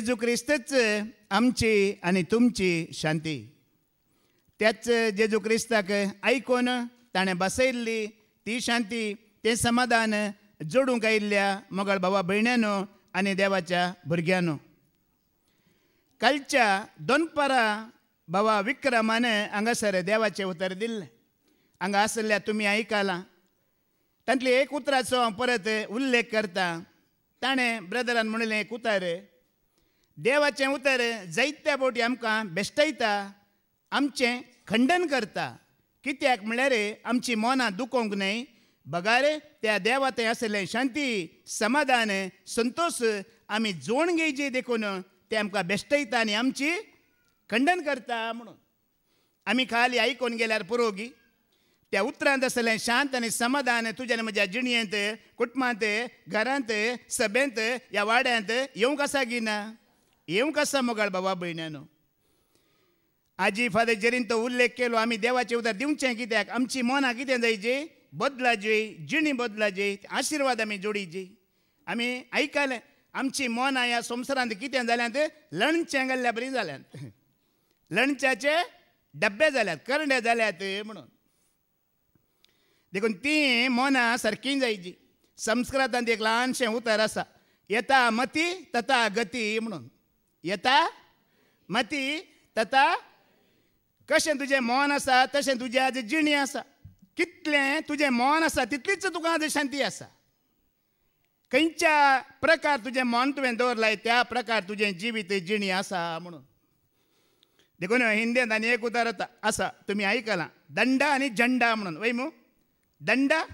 येजू क्रिस्तच आमची आणि तुमची शांती त्याच जेजू क्रिस्ताक आयकून ताणें बसयल्ली ती शांती ते समाधान जोडूंक आयिल्ल्या मोगाळ भावा भयण्यानो आणि देवाच्या भुरग्यांनो कालच्या दोनपारा बाबा विक्रमान हांगासर देवाचें उतर दिल्लें हांगा आसल्या तुमी आयकलां तांतले एक उतराचो हांव परत उल्लेख करता ताणें ब्रदरान म्हणलें एक उतर देवाचें उतर जायत्या फावटी आमकां बेश्टयता आमचें खंडन करता कित्याक म्हळ्यार आमची मोनां दुखोंक न्हय बगारे त्या देवा थंय आसलें शांती समाधान संतोष आमी जोणगेचे देखून ते आमकां बेश्टयता आनी आमची खंडन करता म्हणून आमी खाली आयकून गेल्यार पुरो गी त्या उतरांत आसलें शांत आनी समाधान तुज्यान म्हज्या जिणयेंत कुटुंबांत घरांत सभेंत ह्या वाड्यांत येवंक आसा की ना येऊ कसा मोगाळ बाबा भयण्यानो आजी फादर जरीन तो उल्लेख केलो आम्ही देवाचे उदार दिवचे कित्याक आमची मना कितें जायचे जे जिणी आशीर्वाद आशिर्वाद आमी जोडीचे आम्ही ऐकले आमची मना या संसारात कितें जाल्यात लणचें गेल्ल्या बरी झाल्यात लणच्याचे डब्बे जाल्यात करडे जाल्यात म्हणून देखून ती मना सारकी जायची संस्कृतांत एक ल्हानशें उतर आसा येता मती तथा गती म्हणून येता मती तथा कशें तुजें मन आसा तशें तुजें आज जिणी आसा कितलें तुजें मन आसा तितलीच तुका आज शांती आसा खंयच्या प्रकार तुजें मन तुवें दवरलाय त्या प्रकार तुजें जिवीत जिणी आसा म्हणून देखून हिंदीत आनी एक उतार आसा तुमी आयकलां दंडा आनी झंडा म्हणून वैमू दंडा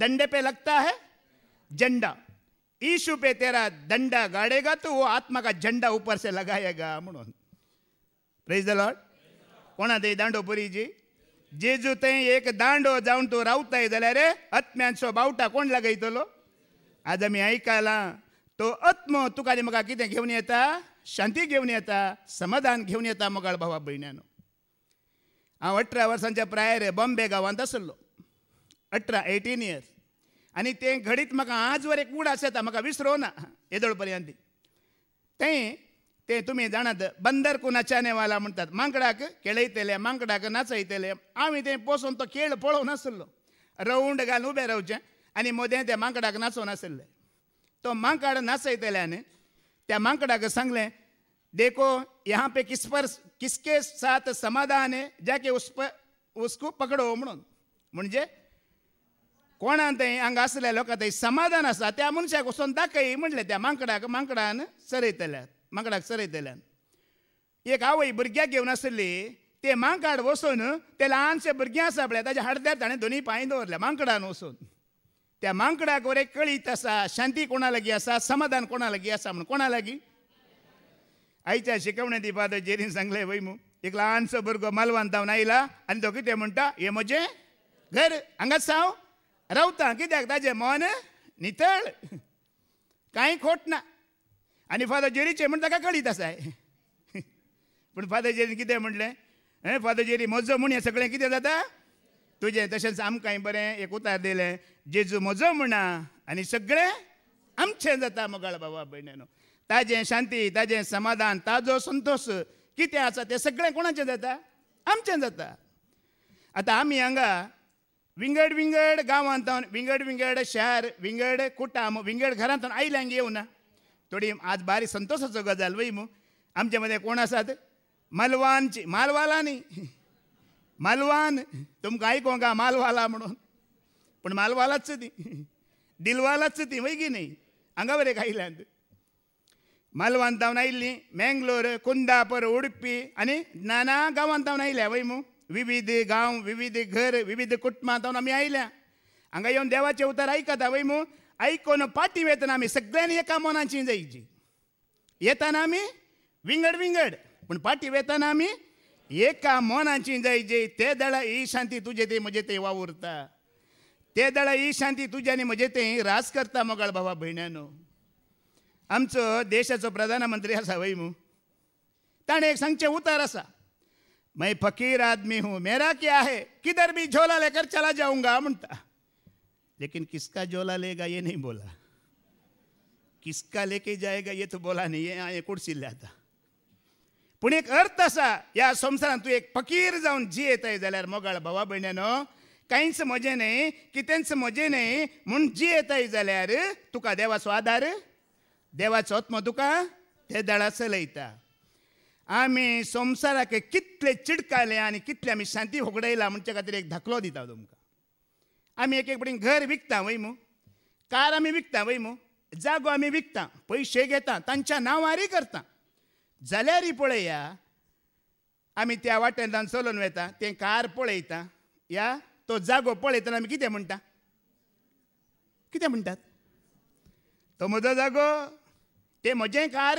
दंडे पे लगता है झंडा ईशु पे तेरा दंडा गाड़ेगा तो वो आत्मा का झंडा ऊपर से लगाएगा म्हणून प्रेज द लॉर्ड कोणा दे दांडो पुरीजी जेजू ते एक दांडो जावन तूं रावताय जाल्यार आत्म्यांचो बावटा कोण लागयतलो आज आम्ही ऐकला तो आत्म तुका मगा म्हाका कितें घेवन येता शांती घेवन येता समाधान घेवन येता मोगाळ भावा भयण्यानो हांव अठरा वर्सांच्या प्रायर बॉम्बे गांवांत आसलो अठरा एटीन इयर्स आणि ते घडीत म्हाका आजवर एक उड आसा म्हाका विसरो ना येदोळ पर्यंत ते तें तुमी जाणात बंदर कुनाच्याने वाला म्हणटात मांकडाक खेळयतेले मांकडाक नाचयतले आम्ही ते पोसून तो खेळ नासलो रवंड घालून उभे रावचे आणि मोदे त्या मांकडाक नसले तो मांकड नाचयतल्यान त्या मांकडाक सांगले देखो यहां पे किस किसके साथ समाधान ज्या जाके उस पर उसको पकडो म्हणून म्हणजे थंय हांगा लोकां थंय समाधान आसा त्या मनशाक वचोन दाखय म्हणलें त्या मांकडाक मांकडान सरयतल्यात मांकडाक सरयतल्यान एक आवय भुरग्याक घेवन आसली ते मांकड वचून ते ल्हानशे भुरगें आसा पळय ताज्या हाडद्यार ताणें दोनी पांय दवरल्या मांकडान वचून त्या मांकडाक वरे कळीत आसा शांती कोणा लागीं आसा समाधान कोणा लागीं आसा म्हण कोणा लागीं आईच्या शिकवणे ती पाद जेरीन सांगले वैमू एक ल्हानसो भुरगो मालवान धांवन आयला आनी तो कितें म्हणटा हे म्हजें घर हांगाच सांग रावता कित्याक ताजें मन नितळ कांय खोट ना आनी फादर जेरीचे म्हण ताका कळीत आसाय पूण फादर जेरीन कितें म्हणलें हे फादर जेरी म्हजो म्हूण हें सगळें कितें जाता तुजें तशेंच आमकांय बरें एक उतार दिलें जेजू म्हजो म्हणा आनी सगळें आमचें जाता मोगाळ बाबा भयण ताजें शांती ताजें समाधान ताजो संतोश कितें आसा तें सगळें कोणाचें जाता आमचें जाता आतां आमी हांगा विंगड विंगड गांवांतून विंगड विंगड शहर विंगड कुटाम विंगड घरांत आयल्यांक येवना थोडी आज बारी संतोशाचो गजाल वय मू आमचे मदें कोण आसात मालवानची मालवाला न्ही मालवान तुमकां आयको गा मालवाला म्हणून पूण मालवालाच ती दिलवालाच ती वय की न्ही हांगा बरें मालवान तावन आयिल्लीं मँगलोर कुंदापूर उडपी आनी नाना तावन आयल्या वय मू विविध गाव विविध घर विविध कुटुंबात आमी आयल्या हंगा येऊन देवाचे उतार ऐकत वय मू ऐकून पाटी वेतना आम्ही सगळ्यांनी एका मनाची जायची येताना आमी विंगड विंगड पण पाटी वेताना आम्ही एका मनाची जायचे ते दळा ही शांती तुझे ते मजे ते वावुरता ते दळा ही शांती तुज्यानी मजे ते रास करता मोगाळ बाबा भयण्यानो आमचो देशाचो प्रधानमंत्री आसा वैमू ताणे एक सांगचे उतार असा मैं फकीर आदमी हूं मेरा क्या है किधर भी झोला लेकर चला जाऊंगा म्हणता लेकिन किसका झोला लेगा ये नहीं बोला किसका लेके जाएगा ये तो बोला नाही ये कुर्सी आता पण एक अर्थ असा या संसार तू एक फकीर जाऊन जी येत आहे जाल्यार मोगाळ भावा भयण्यानं काहीच मजे नाही कितेंच मजे नाही म्हणून जी येत आहे जाल्यार तुका देवाचो आधार देवाचो आत्मा तुका ते दळा चलयता आमी संसाराक कितले चिडकाले आणि कितले आम्ही शांती होगडयला म्हणजे खातीर एक धाकलो दिता तुमकां आम्ही एक एक पटीन घर विकता वय मू कार आम्ही विकता वय मू जागो आम्ही विकता पैसे घेता तांच्या नांवारी करता जाल्यारय पळया आम्ही त्या वाटेंतल्यान चलून वेता ते कार पळयता या तो जागो पळयतना आमी कितें म्हणटा कितें म्हणटात तो म्हजो जागो ते म्हजें कार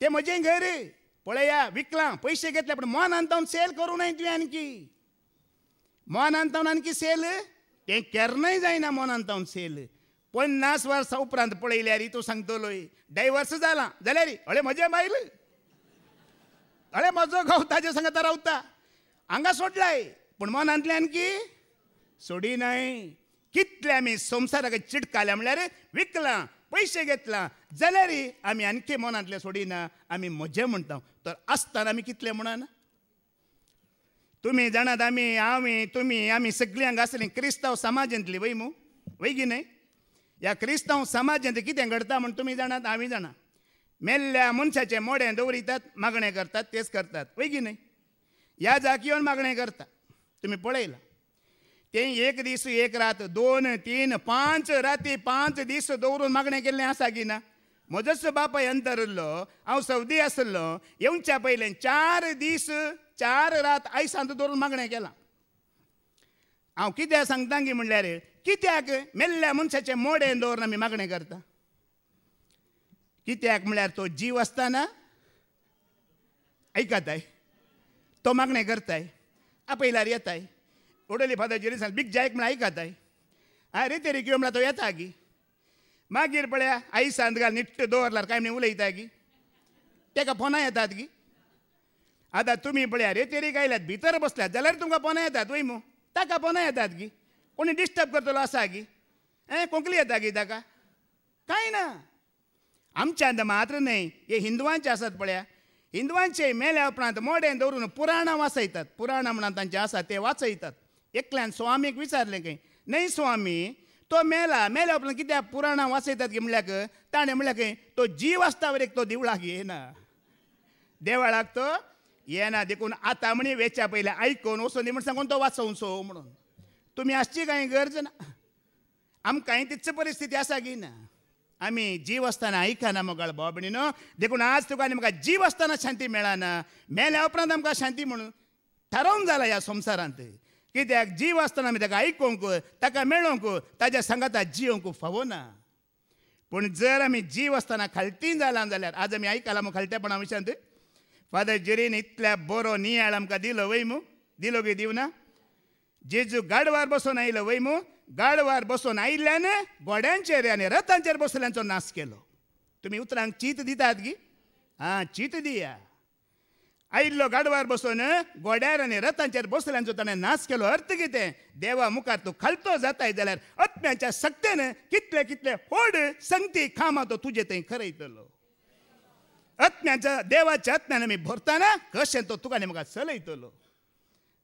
ते म्हजें घर पळया विकलां पयशे घेतले पण मन आणतावन सेल करूं नाय तुवें आणखी मोन आनतावन आणखी सेल तें केन्नाय जायना मोन आणतावन सेल पन्नास वर्सां उपरांत पळयल्यार तूं सांगतलोय डायवर्स जालां जाल्यार अळे म्हजे बायल अळे म्हजो घोव ताजे सांगता रावता हांगा सोडलाय पूण मनांतल्यान आणखी सोडी न्हय कितले आमी संवसाराक चिटकाल्या म्हळ्यार विकलां पयशे घेतला जाल्यारी आमी आनके मनांतले सोडिना आमी मजे म्हणटा तर आसतना आमी कितले म्हणन तुमी जाणात आमी आम्ही तुमी आमी सगळ्यांक आसलीं क्रिस्तांव समाजांतली वय मू वय न्हय ह्या क्रिस्तांव समाजांत कितें घडटा म्हण तुमी जाणात आमी जाणा मेल्ल्या मनशाचे मोडें दवरितात मागणें करतात तेच करतात वय न्हय ह्या जाग येवन मागणें करता तुमी पळयलां तें एक दीस एक रात दोन तीन पांच राती पांच दीस दवरून मागणें केल्लें आसा की ना ಮೊಜಸ್ಸು बापाय ಎಂದರಲ್ಲೋ ಅವು सौदी ಅಸಲ್ಲೋ ಎವಂಚ ಪೈಲೆನ್ ಚಾರ್ चार ಚಾರ್ रात आई ಅಂತ दवरून मागणें केलां हांव कित्याक सांगता की म्हणल्यार कित्याक मेल्ल्या मनशाचे मोडे दवरून आमी मागणें करता कित्याक म्हणल्यार तो जीव आसताना ऐकताय तो मागणें करताय आपयल्यार येताय उडोली फादर जेरी सांग बीग जायक म्हण ऐकताय आरे तेरी किंवा म्हळ्यार तो येता की मागीर पळया आई सांत घाल निट्ट दवरला काय म्हणून उलयता की तेका पोना येतात की आता तुमी पळया रेतेरीक आयल्यात भितर बसल्यात जाल्यार तुमकां पोना येतात वय मू ताका पोना येतात की कोणी डिस्टर्ब करतलो आसा की ए कोंकली येता की ताका कांय ना आमच्या मात्र न्हय हे हिंदुवांचे आसात पळया हिंदुवांचे मेल्या उपरांत मोडें दवरून पुराणां वाचयतात पुराणां म्हणून तांचे आसा ते वाचयतात एकल्यान स्वामीक विचारलें खंय न्हय स्वामी तो मेला मेल्या उपरांत कित्याक पुराणां वाचयतात की म्हळ्यार ताणें म्हणल्यार खंय तो जीव आसता वरेक तो देवळाक येना देवळाक तो येना देखून आतां म्हणी वेच्या पयल्या आयकून वचो म्हण सांगून तो वाचोवन सो म्हणून तुमी आसची कांय गरज ना आमकांय तिच परिस्थिती आसा की ना आमी जीव आसतना आयकना मोगाळ भाव न्हू देखून आज तुका आनी म्हाका जीव आसतना शांती मेळना मेल्या उपरांत आमकां शांती म्हणून थारावन जाला ह्या संवसारांत कित्याक जीव आसतना आमी ताका आयकूंक ताका मेळोंक ताच्या संगाता जिवंक फावना पूण जर आमी जीव आसतना खालतीन जालां जाल्यार आज आमी आयकला मुगो खालतेपणा विशांत फादर जिरीन इतल्या बरो नियाळ आमकां दिलो वय दिलो गे दिवना जेजू गाडवार बसून आयलो वय गाडवार बसून आयिल्ल्यान गोड्यांचेर आनी रथांचेर बसल्यांचो नाश केलो तुमी उतरांक चीत दितात गी आं चीत दिया आयिल्लो गाडवार बसून गोड्यार आणि रथांचेर बसल्यांचो ताणें नाच केलो अर्थ कितें देवा मुखार तूं खालतो जाताय जाल्यार आत्म्याच्या सक्तेन कितले कितले होड संगती खामा तो तुजे थंय खरयतलो आत्म्याच्या देवाच्या आत्म्यान आमी भरताना कशें तो तुका आनी म्हाका चलयतलो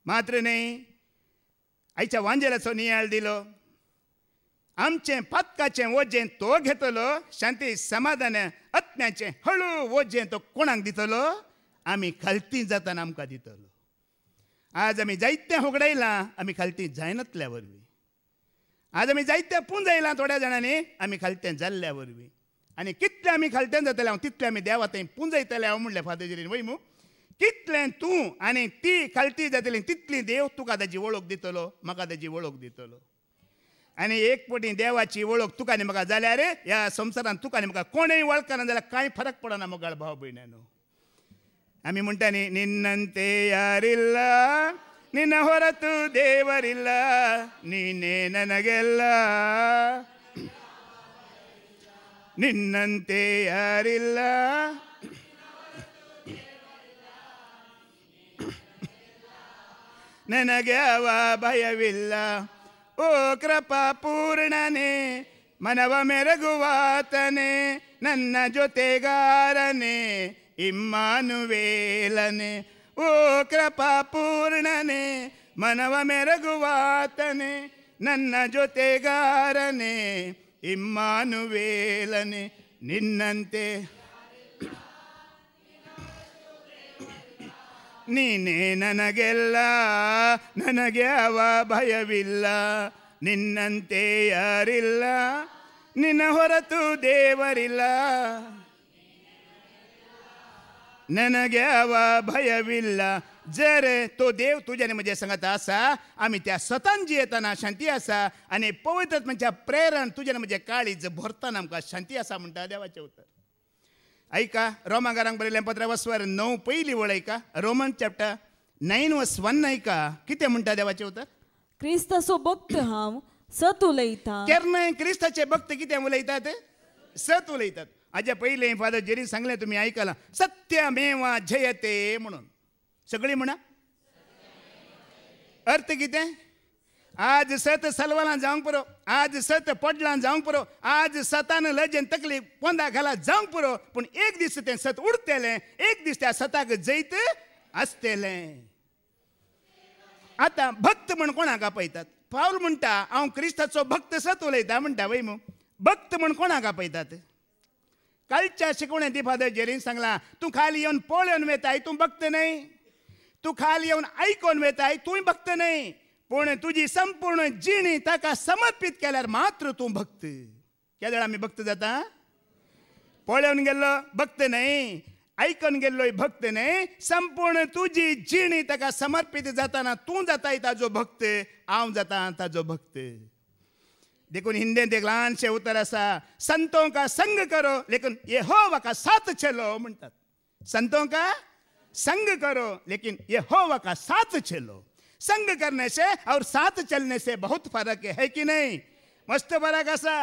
मात्र न्ही आयच्या वांजेलाचो नियाळ दिलो आमचे पातकाचे वजेन तो घेतलो शांती समाधान आत्म्याचे हळू वजेन तो कोणाक दितलो आमी खालती जाताना आमकां दितलो आज आमी जायतें होगडायलां आम्ही खालती जायनातल्या वरवीं आज आम्ही जायत्या पून थोड्या जाणांनी आम्ही खालत्या जाल्ल्या वरवीं आनी कितले आमी खालतें हांव तितलें आमी देवा थंय पुंजयतलें हांव म्हणलें फादरजीरीन वय मू कितलें तूं आनी ती खालती जातली तितली देव तुका ताजी वळख दितलो म्हाका ताजी वळख दितलो आनी एक पटी देवाची वळख तुका आनी म्हाका जाल्यार ह्या संवसारान तुका आनी म्हाका कोणेंय वळखना जाल्यार कांय फरक पडना मुखार भाव भयण्या ಅಮಿ ಮುಂಟನಿ ನಿನ್ನಂತೆ ಯಾರಿಲ್ಲ ನಿನ್ನ ಹೊರತು ದೇವರಿಲ್ಲ ನೀನೇ ನನಗೆಲ್ಲ ನಿನ್ನಂತೆ ಯಾರಿಲ್ಲ ನನಗೆ ಅವ ಭಯವಿಲ್ಲ ಓ ಕೃಪಾ ಪೂರ್ಣನೇ ಮನವ ಮೆರಗುವಾತನೇ ನನ್ನ ಜೊತೆಗಾರನೇ ಇಮ್ಮಾನುವೇಲನೆ ಓ ಕೃಪಾಪೂರ್ಣನೆ ಮನವ ಮೆರಗುವಾತನೆ ನನ್ನ ಜೊತೆಗಾರನೆ ಇಮ್ಮಾನುವೇಲನೆ ನಿನ್ನಂತೆ ನೀನೇ ನನಗೆಲ್ಲ ನನಗೆ ಅವ ಭಯವಿಲ್ಲ ನಿನ್ನಂತೆ ಯಾರಿಲ್ಲ ನಿನ್ನ ಹೊರತು ದೇವರಿಲ್ಲ ನನಗ್ಯಾವ ಭಯವಿಲ್ಲ जर तो देव तुझ्याने म्हणजे सांगत असा आम्ही त्या सतान जियेताना शांती असा आणि म्हणजे प्रेरण तुझ्याने म्हणजे काळीज भरताना आमकां शांती असा म्हणटा देवाचे उतर ऐका रोमागारांक बरे पत्र वस्वर णव पहिली वळ ऐका Roman chapter nine verse one ऐका कितें म्हणटा देवाचे उतर सो भक्त हांव सत उलयता केन्ना क्रिस्ताचे भक्त कितें उलयतात सत उलयतात आज्या पहिले फादर जेरी सांगले तुम्ही मेवा सत्यमेवा जयते म्हणून सगळी म्हणा अर्थ कितें आज सत सलवाला जावंक पुरो आज सत पडला जावंक पुरो आज सतान लजेन तकली पोंदा घाला जावंक पुरो पूण एक दीस तें सत उरतलें एक दीस त्या सताक जैत आसतलें आतां भक्त म्हण कोणाक आपयतात पावल म्हणटा हांव क्रिस्ताचो भक्त सत उलयता म्हणटा वै भक्त म्हण कोणाक आपयतात कालच्या शिकवणे फादर जेरीन सांगला तू खाली येऊन पोळून वेताय तू बघत नाही तू खाली येऊन ऐकून वेताय तू बघत नाही पूण तुझी संपूर्ण जिणी ताका समर्पित केल्यार मात्र तू भक्त केदळ आम्ही भक्त जाता पळून गेल्लो भक्त नाही ऐकून गेल्लोय भक्त नाही संपूर्ण तुझी जिणी ताका समर्पित जाताना तू जाताय ताजो भक्त हांव जाता ताजो भक्त देखून हिंदे देख उतर असा संतो का संग करो लेकिन यहोवा का साथ चलो म्हणतात संतो का संग करो लेकिन यहोवा का साथ चलो संग करने से और साथ चलने से बहुत फरक है की नाही मस्त फरक असा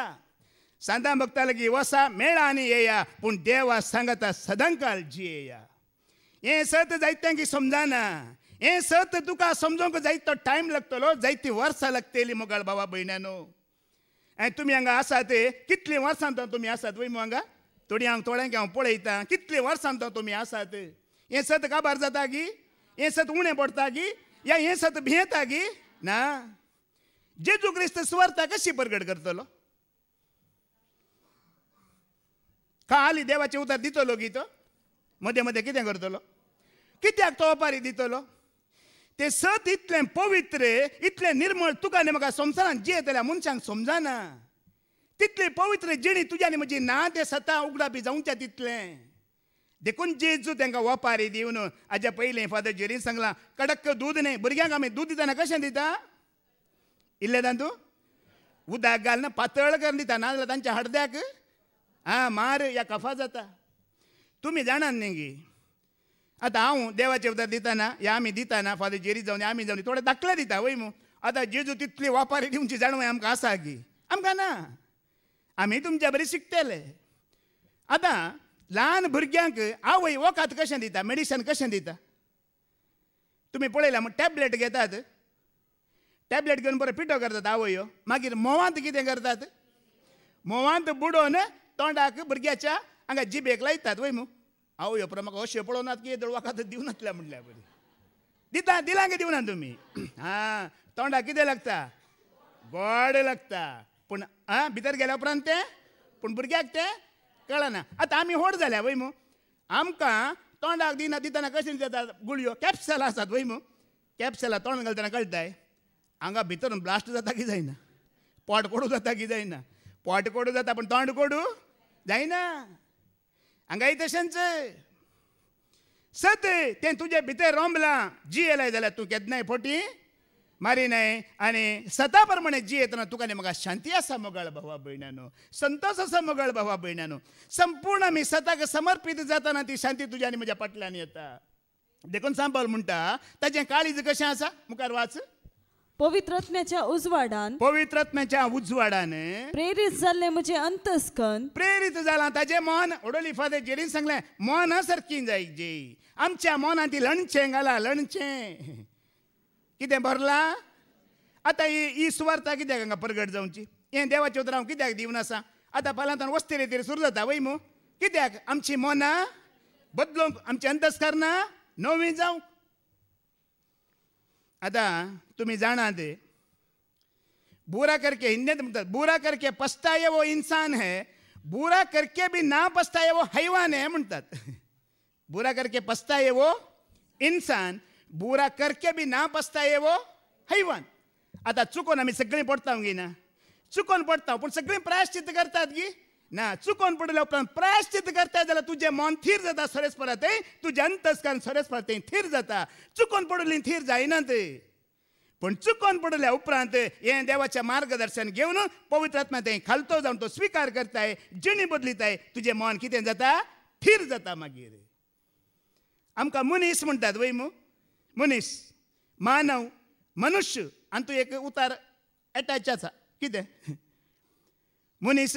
सांता भक्ताला की वसा मेळा आणि येया पण देवा सांगता सदंकाल जियेया हे सत जायत्यां की समजाना हे सत तुका समजोंक जायतो टाइम लागतलो जायती वर्ष लागतली मुगाळ बाबा बहिण्यानो आनी तुमी हांगा आसात ते कितलीं वर्सांत तुमी आसात वयमू हांगा थोडी हांव थोड्यांक हांव पळयतां कितलीं वर्सांत तुमी आसात हें सत काबार जाता की हें सत उणें पडता की या हें सत भियेता की ना जेजू क्रिस्त स्वार्थ कशी प्रगट करतलो खाली देवाचें उतर दितलो गी तो मदें मदें कितें करतलो कित्याक तो ओपारी दितलो ते सत इतलें पवित्र इतलें निर्मळ तुका न्ही म्हाका संवसारांत जियें जाल्यार मनशांक समजना तितलें पवित्र जिणी तुज्यानी म्हजी ना ते सता उगडा बी जावच्या तितलें देखून जेजू तांकां वपारी दिवन हाज्या पहिले फादर जेरीन सांगलां कडक दूद न्ही भुरग्यांक आमी दूद दिताना कशें दिता इल्लें तांदूळ उदक घालना पातळ करून दिता नाजाल्यार तांच्या हडद्याक आं मार या कफा जाता तुम्ही जाणात न्ही गी आतां हांव देवाचे उदक दिताना हे आमी दिताना फादर जेरी जावन आमी जावन थोडे दाखले दिता वय मू आतां जेजू तितली वापारी तुमची जाणवय आमकां आसा की आमकां ना आमी तुमच्या बरी शिकतले आतां ल्हान भुरग्यांक आवय वखद कशें दिता मेडिसन कशें दिता तुमी पळयला म्हण टॅबलेट घेतात टॅबलेट घेवन बरो पिठो करतात आवयो मागीर मोवांत कितें करतात मोवांत बुडोवन तोंडाक भुरग्याच्या हांगा जिबेक लायतात वय मू अहो ह्यो प्रमाण हो शेपळोनात की येदोळ वखद दिवनातल्या म्हटल्या बरी दिता दिला गे दिवना तुम्ही आं तोंडा कितें लागता गोड लागता पूण आं भितर गेल्या उपरांत ते पूण भुरग्याक ते कळना आतां आमी होड जाल्या वय मू आमकां तोंडाक दिना दितना कशें जाता गुळयो कॅप्सलां आसात वय मू कॅप्सलां तोंड घालतना कळटाय हांगा भितर ब्लास्ट जाता की जायना पोट कोडू जाता की जायना पोट कोडू जाता पूण तोंड कोडू जायना ಹಂಗೈತೆ सत ते तुझे भितर रोंबला जी येलाय जाल्यार तूं केदनाय फावटी मारिनाय आनी सता प्रमाणे जी येतना तुका न्ही म्हाका शांती आसा मोगळ भावा भयणानो संतोष आसा मोगळ भावा भयणानो संपूर्ण आमी सताक समर्पीत जाताना ती शांती तुज्या आनी म्हज्या फाटल्यान येता देखून सांबाल म्हणटा ताजें काळीज कशें आसा मुखार वाच पवित्रत्म्याच्या उजवाडान पवित्रत्म्याच्या उजवाडान प्रेरित झाले म्हणजे अंतस्कन प्रेरित झाला ताजे मन ओडोली फादे जेरीन सांगले मन सरकी जाय जे आमच्या मनात लणचे लणचें घाला लणचें कितें भरलां आतां ही ही सुवार्ता कित्याक हांगा परगट जावची हें देवाचे उतर हांव कित्याक दिवन आसा आतां पालांतान वस्ते रेतीर सुरू जाता वय मू कित्याक आमची मनां बदलूंक आमचे ना नवी जावं आता तुम्ही जाणा दे बुरा करके हिंदीत म्हणतात बुरा करके पस्ताये वो इन्सान है बुरा करके भी ना पस्ताये वो हैवान है म्हणतात बुरा करके पस्ताये वो इन्सान बुरा करके भी ना पस्ताये वो हैवान आता चुकून आम्ही सगळी पडता गी ना चुकून पडता पण सगळी प्रायश्चित करतात की ना उपरांत प्रायश्चित करता जाल्यार तुझे मन थीर जाता ಜತ परत ಪರತೆ ತುಜೆ अंतस्कार परत थीर जाता जाता पडली थीर जायना ते पण चुकोन पडल्या उपरांत हे देवाचे मार्गदर्शन घेवन पवित्र ते खालतो जावन तो स्वीकार करताय जिणी बदलिताय तुझे मन कितें जाता थीर जाता मागीर आमकां मनीस म्हणटात वय मू मनीस मानव मनुष्य आनी तूं एक उतार एटॅच आसा कितें मनीस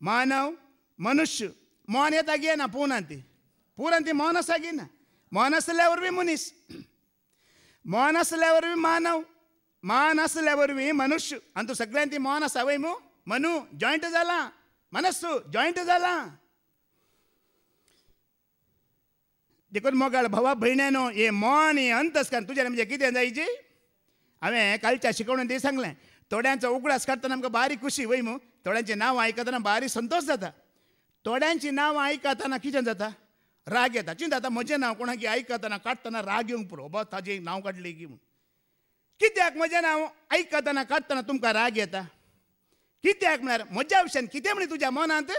मानव मनुष्य मॉन येता घे लेवर भी घे असल्यावरिस लेवर असल्यावर मानव लेवर भी मनुष्य अंत वय वैय मनू जॉईंट झाला मनसू जॉईंट झाला देखून मोगाळ भावा भहिणी नो येन हे अंतस्कार तुझ्या म्हणजे किती जायची हा कालच्या शिकवण दे सांगले थोड्यांचा उगडास काढताना आमकां बारी खुशी वय मू थोड्यांचें नाव आयकतना बारीक संतोष जाता थोड्यांची नाव आयकतना किचन जाता राग येता चिंता जाता म्हजें नांव कोणाक आयकतना काडटना राग येवंक पुरो बाबा ताजें नांव काडलें की म्हूण कित्याक म्हजें नांव आयकतना काडटना तुमकां राग येता कित्याक म्हळ्यार म्हज्या विशयान कितें म्हणे तुज्या मनांत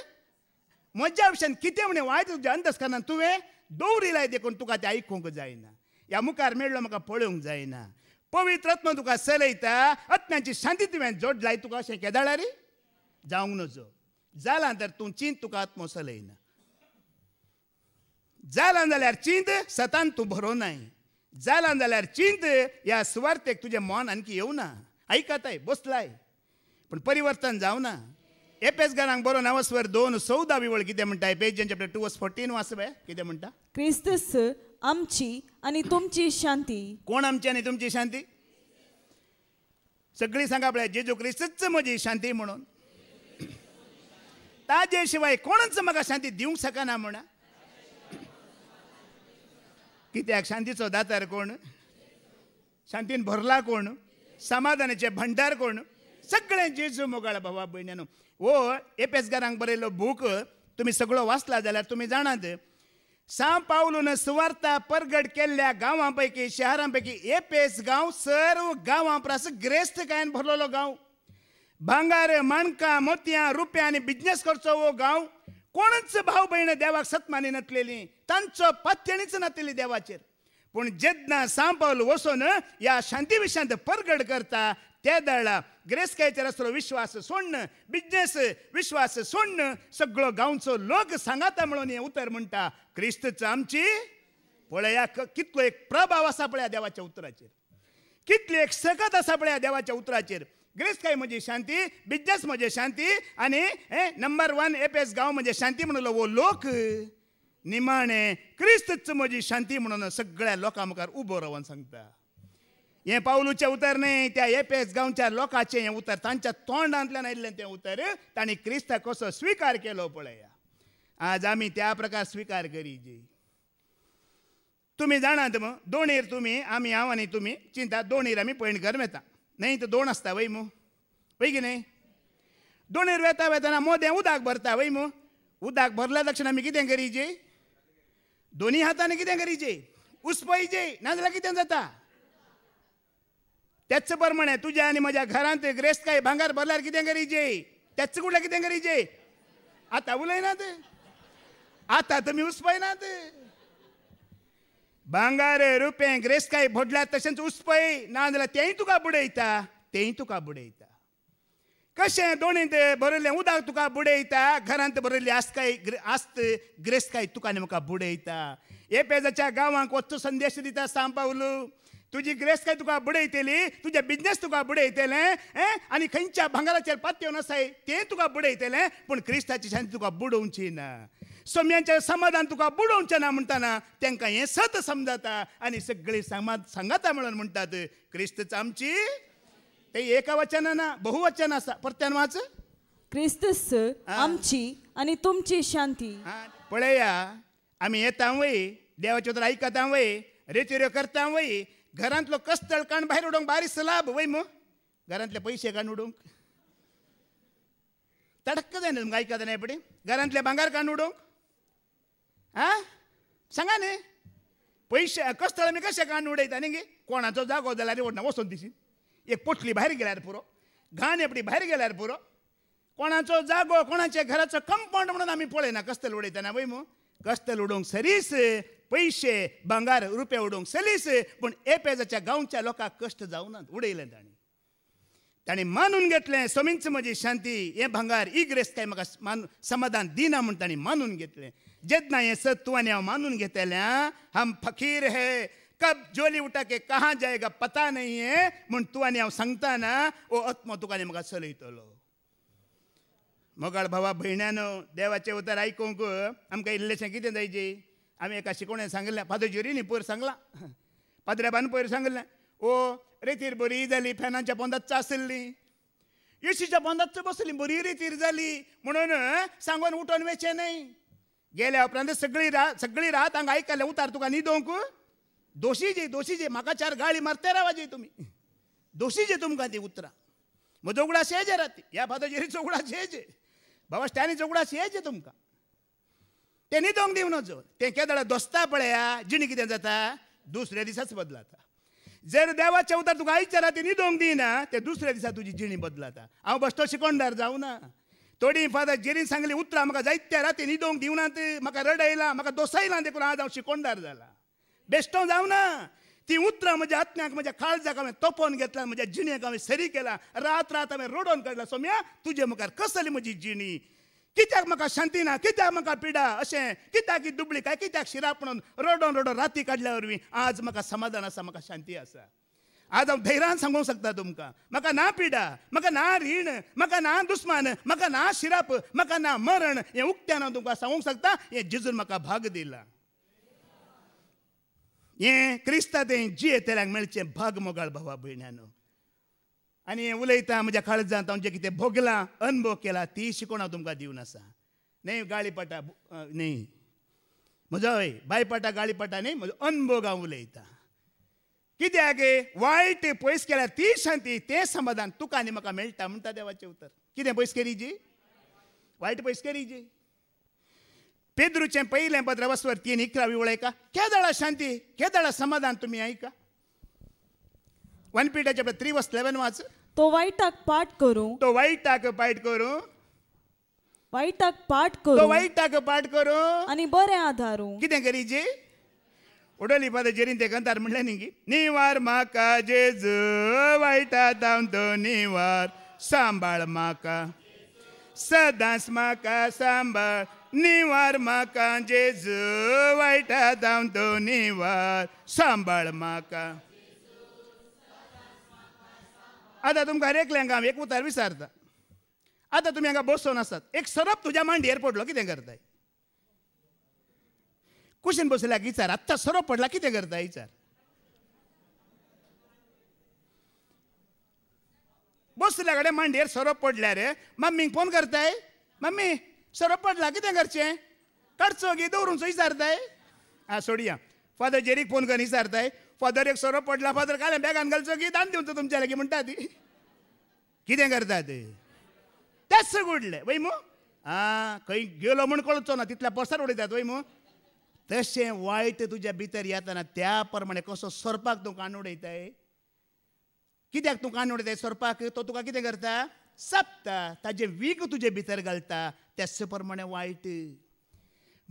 म्हज्या विशयान कितें म्हणे वायट तुज्या अंधस्करणान तुवें दवरिलाय देखून तुका तें आयकूंक जायना ह्या मुखार मेळ्ळो म्हाका पळोवंक जायना पवित्र आत्मा तुका चलयता आत्म्याची शांती तुवें जोड जोडलाय तुका अशें केदाळा रे जावंक नजो जालां तर तूं चिंत तुका आत्मो चलयना जालां जाल्यार चिंत सतान तूं नाय जालां जाल्यार चिंत ह्या सुवार्थेक तुजें मन आनकी येवना आयकताय बसलाय पूण परिवर्तन जावना एपेसगारांक बरो नवस्वर दोन चौदा विवळ कितें म्हणटा एपेस जेंचे टू वस फोर्टीन वाचपे कितें म्हणटा क्रिस्तस आमची आणि तुमची शांती कोण आमची आणि तुमची शांती सगळी सांगा आपल्या जेजू क्रिस्तच म्हजी शांती म्हणून ताजे शिवाय कोणच म्हाका शांती दिवंक शकना म्हणा कित्याक शांतीचो दातार कोण शांतीन भरला कोण समाधानाचे भंडार कोण सगळे जेजू मोगाळ भावा भयणानो हो एपेसगारांक बरयलो भूक तुम्ही सगळो वाचला जाल्यार तुम्ही जाणात सां पावलून सुवार्ता परगड केल्ल्या गांवांपैकी शहरांपैकी एपेस गांव सर्व गांवांपरास ग्रेस्त कायन भरलेलो गांव भांगार माणकां मोतयां रुपया आनी बिझनेस करचो हो गांव कोणच भाव भयण देवाक सत्मानी नटलेली तांचो पत्तणीच नातली देवाचेर पूण जेदना पावल वसोन या शांती विशांत परगड करता त्या ग्रेस कायतेर असलो विश्वास सोडणं बिझनेस विश्वास सोडण सगळो गांवचो लोक सांगाता म्हणून हे उतर म्हणटा क्रिस्तच आमची पळया कितलो एक प्रभाव असा पळया देवाच्या उतराचेर कितली एक सकत असा पळया देवाच्या उतराचेर काय म्हणजे शांती बिजनेस म्हणजे शांती आणि नंबर वन एपेस गाव म्हणजे शांती म्हणलो वो लोक निमाणे क्रिस्तच म्हजी शांती म्हणून सगळ्या लोकां मुखार उबो रावन सांगता हे पावल उतर न्हय त्या हे गावच्या लोकांचे हे उतर तांच्या तोंडांतल्यान आयिल्लें तें उतर तांणी क्रिस्ता कसो स्विकार केलो पळया आज आमी त्या प्रकार स्विकार करी जी तुम्ही जाणात मग दोणीर तुम्ही आम्ही हांव आनी तुम्ही चिंता दोणीर आमी पैणकर वेता न्हय तर दोन आसता वय मू वय की न्हय दोणीर वेता वेताना मोदें उदक भरता वय मू उदक भरल्या दक्षण आमी कितें करीचे दोनी हातांनी कितें करीचे उसपयचे नाजाल्यार कितें जाता त्याच प्रमाणे तुझ्या आणि माझ्या घरांत ग्रेस काय भांगार भरल्यार कितें करीचे त्याच कुठल्या कितें आता आतां ना ते आतां तुमी ना ते भांगार रुपे ग्रेस काय फोडल्यार तशेंच उसपय ना जाल्यार तेंय तुका बुडयता तेंय तुका बुडयता कशें दोणी ते भरिल्लें उदक तुका बुडयता घरांत आस काय आस्त ग्रेस्काय तुका आनी म्हाका बुडयता एपेजाच्या गांवांक वच्चो संदेश दिता सांपावलू तुजी ग्रेस काय तुका बुडे येतली तुझे बिझनेस तुका बुडे येतले आनी खंयच्या भांगाराचेर पातयो नसाय ते तुका बुडे येतले पूण क्रिस्ताची शांती तुका बुडोवची ना सोम्यांचे समाधान तुका बुडोवचें ना म्हणटाना तेंकां हें सत समजता आनी सगळीं समाज सांगाता म्हणून म्हणटात क्रिस्तच आमची ते एका वचना ना बहुवचन आसा परत्यान वाच क्रिस्तस आमची आनी तुमची शांती पळया आमी येता वय देवाचे उतर ऐकता वय रेचोऱ्यो करता वय घरांतलो कस्तळ काण भायर उडोवंक बारीक सलाब वय मग घरांतले पैसे काण उडोवंक तडक्क जायना तुमकां आयकता नाही पडे घरांतले भांगार काण उडोवंक आ सांगा न्ही पैसे कस्तळ आमी कशें काण उडयता न्ही गे कोणाचो जागो जाल्यार वडना वचून दिशी एक पोटली भायर गेल्यार पुरो घाण एपडी भायर गेल्यार पुरो कोणाचो जागो कोणाच्या घराचो कंपाऊंड म्हणून आम्ही पळयना कस्तल उडयताना वय मो कस्तल उडोवंक सरीस पयशे भंगार रुपया उडोवंक सलीस पण एपेजाच्या गांवच्या लोकांक कष्ट जावनात उडयले ताणें ताणें मानून घेतलें समींच म्हजी शांती हे भंगार ही ग्रेस्त काय म्हाका मान समाधान दिना म्हूण ताणें मानून घेतलें जेदना हें सत्व आनी हांव मानून घेतल्या हम फकीर हे कब जोली उठा के कहाँ जाएगा पता नहीं है म्हूण तूं आनी हांव सांगताना ओ आत्मा तुका आनी म्हाका चलयतलो मोगाळ भावा भयणानो देवाचे उतर आयकूंक आमकां इल्लेशें कितें जायचें आम्ही एका शिकोवणे सांगिल्लें जुरीनी पोर सांगला सांगलां बान पयर सांगिल्लें ओ रेतीर बरी जाली फॅनांच्या बोंदात चासिल्ली येशीच्या बोंदात बसली बरी रेतीर जाली म्हणून सांगून उठोन वेचे नाही गेल्या उपरांत सगळी रा सगळी रात हांगा ऐकले उतार तुका न्हिदोंक दोशी जे म्हाका चार गाळी मारते तुम्ही तुमी जे तुमकां ती उतरां मग जोगडा शेज राती ह्या फादर जेरी चोगडा जे बाबा स्टॅनी चोगडा शेज तुमकां ते दोंग दिवन नजो ते केदळा दोस्ता पळया जिणी कितें जाता दुसऱ्या दिसाच बदलाता जर देवाच्या उतर तुका आयज जाल्यार दोंग दिना ते दुसऱ्या दिसा तुजी जिणी बदलाता हांव बसतो शिकोणदार ना थोडी फादर जिणी सांगली उतरां म्हाका जायत्या राती ना ती म्हाका रडयलां म्हाका दोसायलां देखून आज हांव शिकोणदार बेस्टो बेश्टो ना ती उतरां म्हज्या आत्म्याक म्हज्या काळजाक हांवें तोपोवन घेतला म्हज्या जिणेक हांवें सरी केला रात रात हांवें रडोवन काडला सोम्या तुजे मुखार कसली म्हजी जिणी कित्याक म्हाका शांती ना कित्याक म्हाका पिडा अशें कित्याक ही दुबळी काय कित्याक शिरा म्हणून रडोन रडोन राती काडल्या वरवीं आज म्हाका समाधान आसा म्हाका शांती आसा आज हांव धैर्यान सांगूंक शकता तुमकां म्हाका ना पिडा म्हाका ना रीण म्हाका ना दुस्मान म्हाका ना शिराप म्हाका ना मरण हें उक्त्यान हांव तुमकां सांगूंक शकता हें जिजून म्हाका भाग दिला हें क्रिस्तांत जे जियेतेल्यांक मेळचें भाग मोगाळ भावा भयण्यांनो आनी उलयता म्हज्या काळजांत हांव जे म्हणजे कितें भोगलां अनुभव केला ती शिकवण हांव तुमकां दिवन आसा न्ही गाळीपटा न्ही म्हजो हय बायपटा गाळीपटा न्ही म्हजो अनुभव हांव उलयता कित्याक वायट पयस केल्यार ती शांती तें समाधान तुका आनी म्हाका मेळटा म्हणटा देवाचें उतर कितें पयस केली जी वायट पयस केली जी पेद्रूचें पयलें पत्रावस्वर तीन इकरावी उलयका केदळा शांती केदळा समाधान तुमी आयका वन पिटाचे थ्री लेवन वाच तो वाईटाक पाठ करू तो वाईटाक पाठ करू वाईटाक पाठ करू तो वाईटाक पाठ करू आणि बरे आधारू कितें जे उडली पाद जेरीन ते कंतार म्हणले न्ही की निवार माका जेज वाईटा धावन तो निवार सांबाळ माका सदास माका सांबाळ निवार माका जेज वाईटा धावन तो निवार सांबाळ माका आता तुमकां रेकलें काम एक उतार विचारता आतां तुमी हांगा बसोन आसात एक सरप तुज्या मांडयेर पडलो कितें करताय कुशीन बसल्याक विचार आत्तां सरप पडला कितें करताय विचार बसल्या कडेन मांडयेर सरप पडल्या रे मम्मीक फोन करताय मम्मी सरप पडला कितें करचें काडचो गे दवरूंचो विचारताय आं सोडया फादर जेरीक फोन करून विचारताय फादर एक सोरो पडला फादर काय बॅगान घालचो की दान देऊन तुमच्या लगे म्हणता ती कितें करता ते तेच उडलें वै मू आं खंय गेलो म्हूण कळचो ना तिथल्या पसर उडयतात वै मू तशें वायट तुज्या भितर येतना त्या प्रमाणे कसो सोरपाक तूं कान उडयताय कित्याक तू कान उडयताय सरपाक तो तुका कितें करता सप्ता ताजे वीक तुजे भितर घालता त्याच प्रमाणे वायट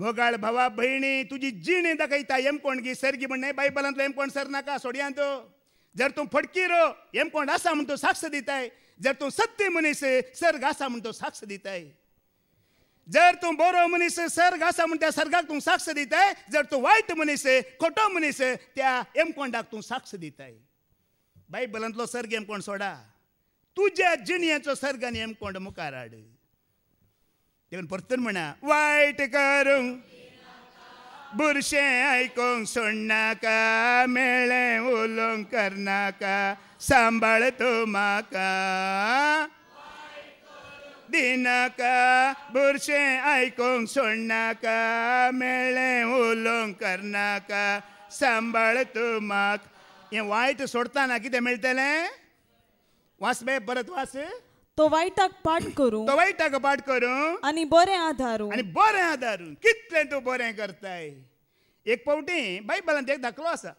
भावा మొగాళ్ళ భవా భయణి తుజి జీణి सर्गी ఎంకొండ్గి ಸರ್ಗಿ एम कोण सर नाका ಸೊಡಿಯಾಂತು जर तू फटकीरो एमकोंड असा म्हणतो साक्ष देत जर तू सत्य मनीस सर्ग असा म्हणतो साक्ष देत जर तू बोरो मनीस सर्ग असा त्या सर्गाक तू साक्ष देत जर तू वाईट मनीस खोटो मनीस त्या एमकोंडाक तू साक्ष देत आहे बायबलांतलो सर्ग कोण सोडा तुझ्या जिणयेचो सर्ग आनी एमकोंड मुखार हाड Dengan pertemana White karung बुरशे ऐकूंक सोडनाका मेळें उलोवंक करनाका सांबाळ तूं म्हाका दिनाका बुरशें ऐकूंक सोडनाका मेळें उलोवंक करनाका सांबाळ तूं म्हाका हें वायट सोडताना कितें मेळटलें वास बे परत वास तो वायटाक पाठ करू तो वाईटाक पाठ करू आणि बरे आधारू आणि बरे आधारू कितले तूं बरे करताय एक पावटी बायबलान एक दाखलो आसा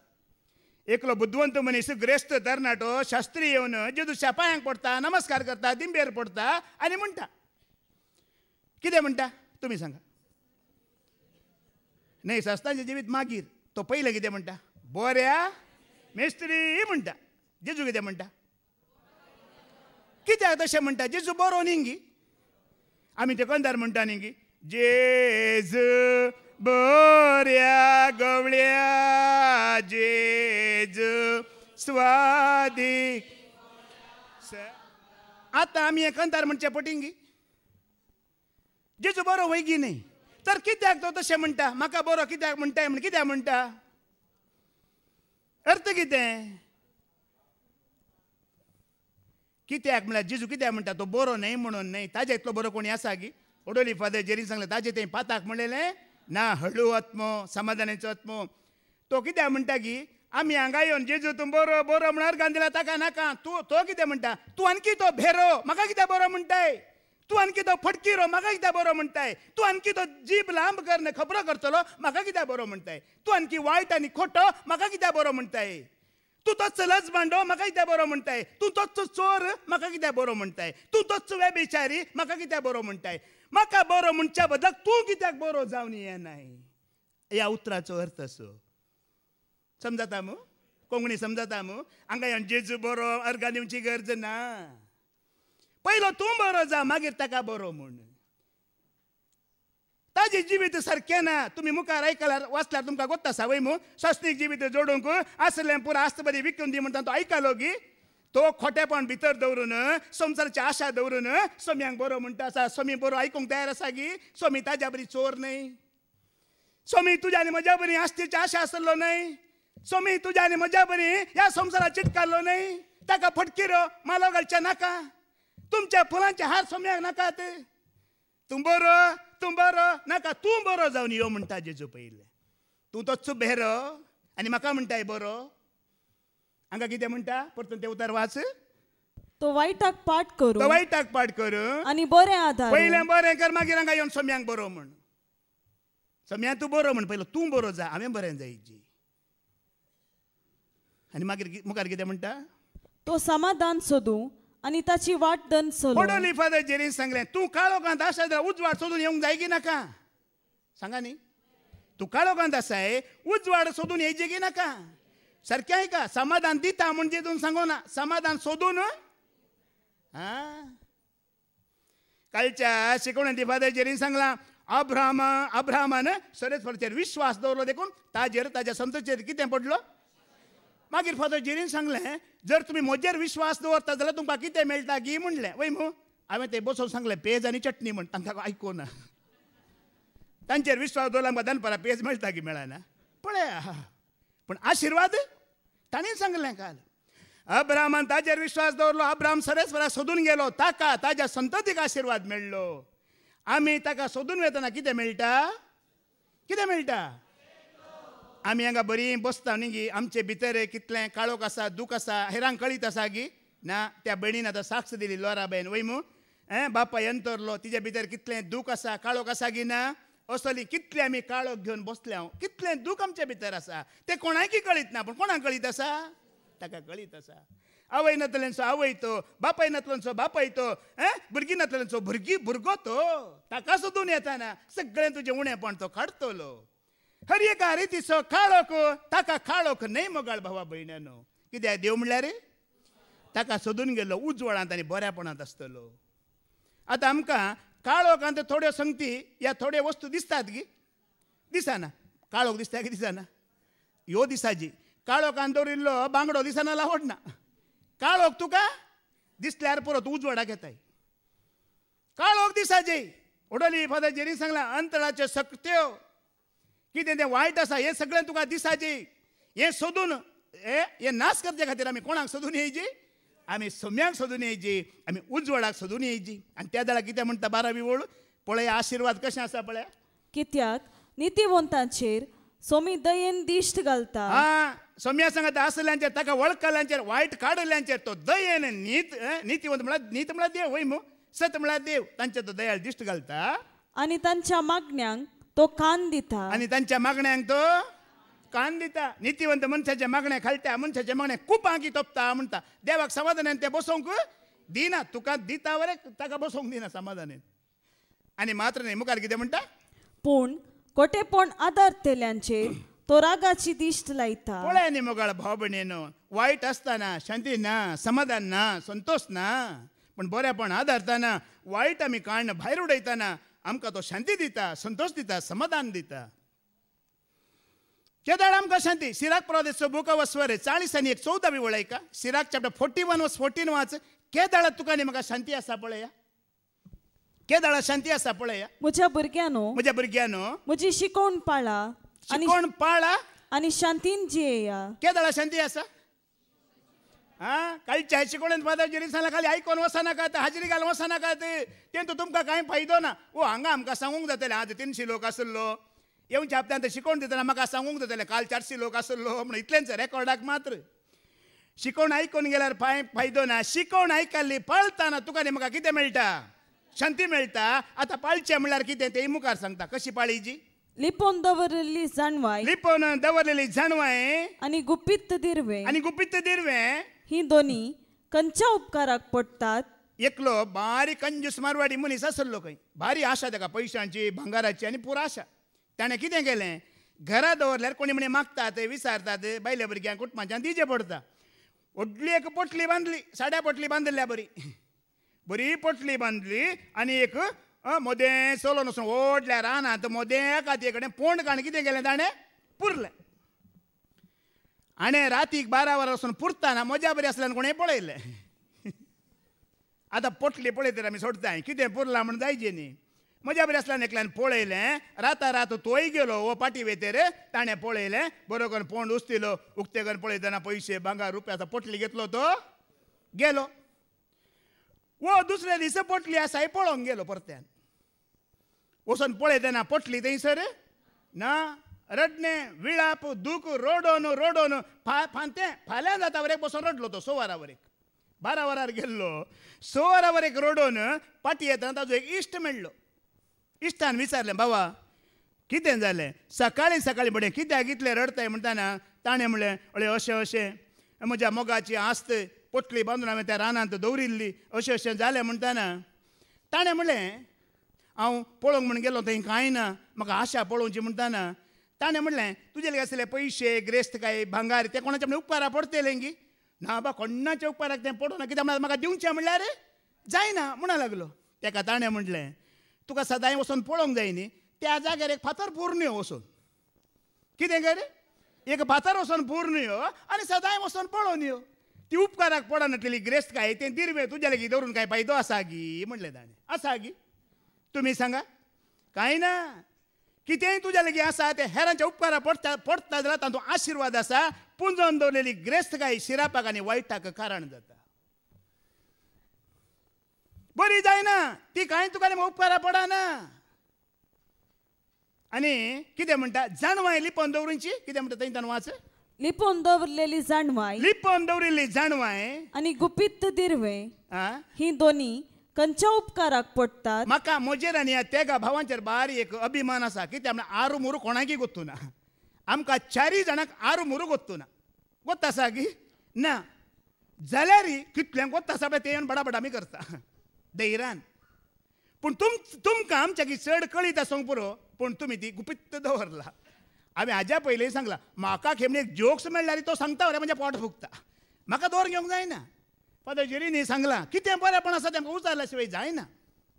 एकलो बुद्धवंत मनीस ग्रेस्त तरणाटो शास्त्री येवन जेजू शापायांक पडता नमस्कार करता दिंबेर पडता आणि म्हणटा कितें म्हणटा तुम्ही सांगा नाही शास्त्रांचें जिवीत मागीर तो पहिले कितें म्हणटा बऱ्या मेस्त्री म्हणटा जेजू कितें म्हणटा कित्याक तशें म्हणटा जेजू बरो न्ही गी आमी कंदार म्हणटा न्ही गी जेज बऱ्या गवळ्या जेज स्वादी आतां आमी कंतार म्हणचे पटिंगी जेजू बरो वैगी न्ही तर कित्याक तो तशें म्हणटा म्हाका बरो कित्याक म्हणटा म्हण कित्याक म्हणटा अर्थ कितें कित्याक म्हळ्यार जिजू कित्याक म्हणटा तो बरो न्हय म्हणून न्हय ताजे इतलो बरो कोणी आसा की ओडोली फादर जेरी सांगलें ताजे ते पाताक म्हणलेलें ना हळू आत्मो समाधानाचो आत्मो तो कित्याक म्हणटा की आमी हांगा येवन जेजू तूं बरो बरो म्हणार दिला ताका नाका तूं तो कितें म्हणटा तूं आणखी तो भेरो म्हाका कितें बरो म्हणटाय तूं आणखी तो फटकिरो म्हाका कितें बरो म्हणटाय तूं आणकी तो जीब लांब कर खबरो करतलो म्हाका कित्याक बरो म्हणटाय तूं आणकी वायट आनी खोटो म्हाका कित्याक बरो म्हणटाय तू तोच लज भांडो म्हाका कित्याक बरो म्हणटाय तू तोच चोर म्हाका कित्याक बरो म्हणटाय तू तोच वेबिचारी म्हाका कित्याक बरो म्हणटाय म्हाका बरो म्हणच्या बद्दल तूं कित्याक बरो जावन येनाय ह्या उतराचो अर्थ असो समजाता मू कोंकणी समजाता मू हांगा जेजू बरो अर्गा दिवची गरज ना पयलो तूं बरो जा मागीर ताका बरो म्हूण जिवीत जीवित ಸರ್ಕೇನ ತುಮಿ मुखार मुखार वाचल्यार तुमकां गोत्ता आसा ಸ್ವಸ್ತಿಕ್ ಜೀವಿತ जिवीत जोडूंक आसले ಆಸ್ತ आस्त बरी विकून म्हणतात म्हणटा तो खोटेपण भितर दवरून संसाराची आशा दवरून सोम्यांक बरो म्हणटा आसा सोमी बरो आयकूंक तयार आसा गी सोमी ताज्या बरी चोर न्हय सोमी तुज्या आनी म्हज्या बरी आस्तीची आशा आसलो न्हय सोमी तुज्या आनी म्हज्या बरी ह्या संसारात चिटकारलो न्हय ताका फटकिरो मालो घालचे नाका तुमच्या फुलांचे हार सोम्याक नाकात तुम बरो तुंबार नाका तूं बरो जावन यो म्हणटा जेजू पहिले तू तोच बेरो आणि मका म्हणताय बरो हांगा कितें म्हणता परतून ते उतार वाच तो वायटाक पाठ करू तो वायटाक पाठ आणि आनी बरें आधार पहिले बरे कर मागीर हांगा येवन सोम्यांक बरो म्हण सम्या तू बरो म्हण पयलो तू बरो जा हांवें बरें जायची आणि मागीर मुखार कितें म्हणता तो समाधान सोदू आणि ताची वाट दन सोलो पडो लिफादे सांगले तू काळोखांत आसा उजवाड सोडून येवंक जाय की नाका सांगा न्ही तू काळोखांत आहे उजवाड सोडून यायचे की नाका आहे का समाधान दिता म्हूण तुम्ही सांगो ना समाधान सोडून हा कालच्या शिकवणे दिफादे जेरी सांगला अब्रामा अब्रामान सरेस्वरचेर विश्वास दवरलो देखून ताजेर ताज्या संतोचेर कितें पडलो मागीर फादर जेरीन सांगलें जर तुमी मोजेर विश्वास दवरता जाल्यार तुमकां कितें मेळटा गी म्हणलें वय मु हांवें ते बसोवन सांगलें पेज आनी चटणी म्हण तांकां आयकूना तांचेर विश्वास दवरला म्हाका दनपरां पेज मेळटा की मेळना पळया पूण आशिर्वाद ताणें सांगलें काल अब्रामान ताजेर विश्वास दवरलो अब्राम सरेस्वरा सोदून गेलो ताका ताज्या संततीक आशिर्वाद मेळ्ळो आमी ताका सोदून वेतना कितें मेळटा कितें मेळटा आम्ही हांगा बरी बसता न्ही गी आमचे भितर कितलें काळोख आसा दूख आसा हेरांक कळीत आसा गी ना त्या भयणीन आतां साक्ष दिली लोरा वय मू हें बापा यंतरलो तिच्या भितर कितलें दूख आसा काळोख आसा गी ना असली कितले आमी काळोख घेवन बसले हांव कितलें दूख आमचे भितर आसा तें कोणाकी कळीत ना पूण कोणाक कळीत आसा ताका कळीत आसा आवय नातल्यांचो आवय तो बापाय नातल्यांचो बापाय तो ऐं भुरगी नातल्यांचो भुरगी भुरगो तो ताका सोदून येताना सगळें तुजें उणेंपण तो काढतो हरएका रितीस काळोख ताका काळोख न्हय मोगाळ भावा भयण्यानो कित्याक देव म्हणल्यार रे ताका सोदून गेलो उजवळांत आनी बऱ्यापणांत आसतलो आतां आमकां काळोखांत थोड्यो संगती या थोड्यो वस्तू दिसतात की दिसाना काळोख दिसता की दिसना ह्यो दिसाची काळोखान दवरिल्लो बांगडो दिसना लावड ना काळोख तुका दिसल्यार परत उजवाडाक येताय काळोख दिसाची उडोली फादर जेरी सांगला अंतराच्यो सक्त्यो कितें तें वायट आसा हें सगळें तुका दिसाची हें सोदून हें नाश करचे खातीर आमी कोणाक सोदून येयची आमी सोम्यांक सोदून येयची आमी उजवाडाक सोदून येयची आनी त्या जाल्यार कितें म्हणटा बारावी ओळ पळय आशिर्वाद कशें आसा पळय कित्याक नितीवंतांचेर सोमी दयेन दिश्ट घालता आ सोम्या सांगात आसल्यांचेर ताका वळखल्यांचेर वायट काडल्यांचेर तो दयेन नीत नितीवंत म्हळ्यार नीत म्हळ्यार देव वय मू सत म्हळ्यार देव तांचे तो दयाळ दिश्ट घालता आनी तांच्या मागण्यांक तो कान दिता आणि त्यांच्या मागण्यांक तो कान दिता नितिवंत मनशाच्या मागण्या खालत्या मनशाच्या मागण्या खूप आगी तोपता म्हणता देवाक समाधान ते बसोंक दिना तुका दिता वरे ताका बसोंक दिना समाधान आणि मात्र नाही मुखार कितें म्हणटा पूण कोटेपण तेल्यांचे तो रागाची दिश्ट लायता पळय न्ही मोगाळ भाव भयणीनो वायट असताना शांती ना समाधान ना संतोष ना पण बऱ्यापण आदारताना वाईट आम्ही काण भायर उडयताना आमकां तो शांती दिता संतोश दिता समाधान दिता केदार आमकां शांती सिराक प्रदेशचो बुक ऑफ वस्वर चाळीस आनी एक चवदा बी वळयका सिराक chapter forty one verse fourteen वाच केदाळात तुका न्ही म्हाका शांती आसा पळया केदाळात शांती आसा पळया म्हज्या भुरग्यां न्हू म्हज्या भुरग्यां न्हू म्हजी शिकोवण पाळा कोण पाळा आनी शांतीन जियेया केदाळात शांती आसा काल चारशे कोण पद सांगा खाली वसा नका काय हाजरी घाल वसाना काय ते तुमका काय फायदो ना ओ हांगा आमकां सांगूंक जातले आज तीनशे लोक आसलो येवन छापल्यान शिकोवन दितना म्हाका सांगूंक जातले काल चारशे लोक आसलो म्हणून इतलेंच रेकॉर्डाक मात्र शिकोन आयकून गेल्यार फाय फायदो ना शिकोन आयकल्ली पळताना तुका न्ही म्हाका कितें मेळटा शांती मेळटा आतां पाळचें म्हणल्यार कितें ते मुखार सांगता कशी पाळीची लिपोन दवरलेली जाणवाय लिपोन दवरलेली जाणवाय आणि गुपित दिरवे आणि गुपित दिरवे ही दोन्ही खंयच्या उपकाराक पडतात एकलो बारीक कंजूस मारवाडी मनीस आसलो खंय भारी आशा त्या पयशांची भंगाराची आनी पुरो आशा ताणें कितें केलें घरा दवरल्यार कोणी म्हणे मागतात विसारतात बायल्या भुरग्यांक कुटुंबाच्यान दिजे पडटा व्हडली एक पोटली बांदली साड्या पोटली बांधल्या बरी बरी पोटली बांदली आनी एक मोदें चलोन वचून ओडल्या रानांत मोदें कातये कडेन पोंड काण कितें केलें ताणें पुरलें रातीक रातीक बारा ವರಸನ್ पुरताना मजा बरी असल्यानं कोणी ಪೊಳೆಯಲ್ಲ आता पोटली तर आमी सोडताय कितें पुरला म्हणून जायचे मजा बरी असल्यानं एकल्यान पळयलें राता रात तोय गेलो व पाटी वेतेर ताणें पळयलें बरो करून पोंड उस्तिलो उक्ते करून पळयतना पयशे भांगार रुपयाचा पोटली घेतलो तो गेलो वो दुसरे दिसा पोटली आसाय पळोवंक गेलो परत्यान वचोन पळयतना पोटली थंयसर ना रडणे विळाप दुकू रोडोन रोडोन फा फांते फाल्यां जाता वरेक बसून रडलो तो सोवारा वरेक बारा वरार गेल्लो सोवारा वरेक रोडोन पाटी येताना ताजो एक इश्ट मेळ्ळो इश्टान विचारलें बाबा कितें जालें सकाळीं सकाळीं बडे कित्याक इतलें रडताय म्हणटाना ताणें म्हणलें अळे अशें अशें म्हज्या मोगाची आस्त पोटली बांदून हांवें त्या रानांत दवरिल्ली अशें अशें जालें म्हणटाना ताणें म्हणलें हांव पळोवंक म्हूण गेलो थंय कांय ना म्हाका आशा पळोवची म्हणटाना ताणें म्हणलें तुझे आसले पयशे ग्रेस्त काय भांगार ते कोणाच्या म्हणजे उपकारा पडतेले गी ना बा कोणाच्या उपकाराक तें पडूं ना कित्याक म्हणल्यार म्हाका दिवचें म्हणल्यार जायना म्हणा लागलो तेका ताणें म्हणलें तुका सदांय वसून पळोवंक जाय न्ही त्या जाग्यार एक फातर यो वचून कितें कर एक फातर वचोन यो आनी सदांय वसून पळोवन यो ती उपकाराक पडनासलेली ग्रेस्त काय तें दिरवे तुज्या लेगीत दवरून काय फायदो आसा गी म्हणलें ताणें आसा गी तुमी सांगा काय ना कितेंय तुज्या लेगीत आसा ते हेरांच्या उपकारा पडटा पडता जाल्यार तातूंत आशिर्वाद आसा पुंजोन दवरलेली ग्रेस्तकाय शिरापाक आनी वायटाक कारण जाता बरी जायना ती कांय तुका उपकारा पडना आनी कितें म्हणटा जाणवाय लिपोवन दवरूंची कितें म्हणटा थंय ताणें वाच लिपोवन दवरलेली जाणवाय लिपोवन दवरिल्ली जाणवाय आनी गुपित दिरवे ही दोनी खंयच्या उपकाराक पडटात म्हाका म्हजेर आनी ह्या तेगा भावांचेर बारीक एक अभिमान आसा कित्याक म्हळ्यार आरू मुरू कोणाकी गोत्तू ना आमकां चारी जाणांक आरू मुरू गोत्तू ना गोत आसा की ना जाल्यार कितल्यांक गोत आसा पळय ते येवन बडाबडामी करता धैर्यान पूण तुम तुमकां आमच्याकी चड कळीत आसूंक पुरो पूण तुमी ती गुपित दवरला हांवें हाज्या पयलीं सांगला म्हाका खेमणेक जोक्स मेळ्ळ्यार तो सांगता वरे म्हणजे पोट फुगता म्हाका दोर घेवंक जायना पदजेरीन सांगलां कितें बरेंपण आसा तेमकां उचारल्या शिवाय जायना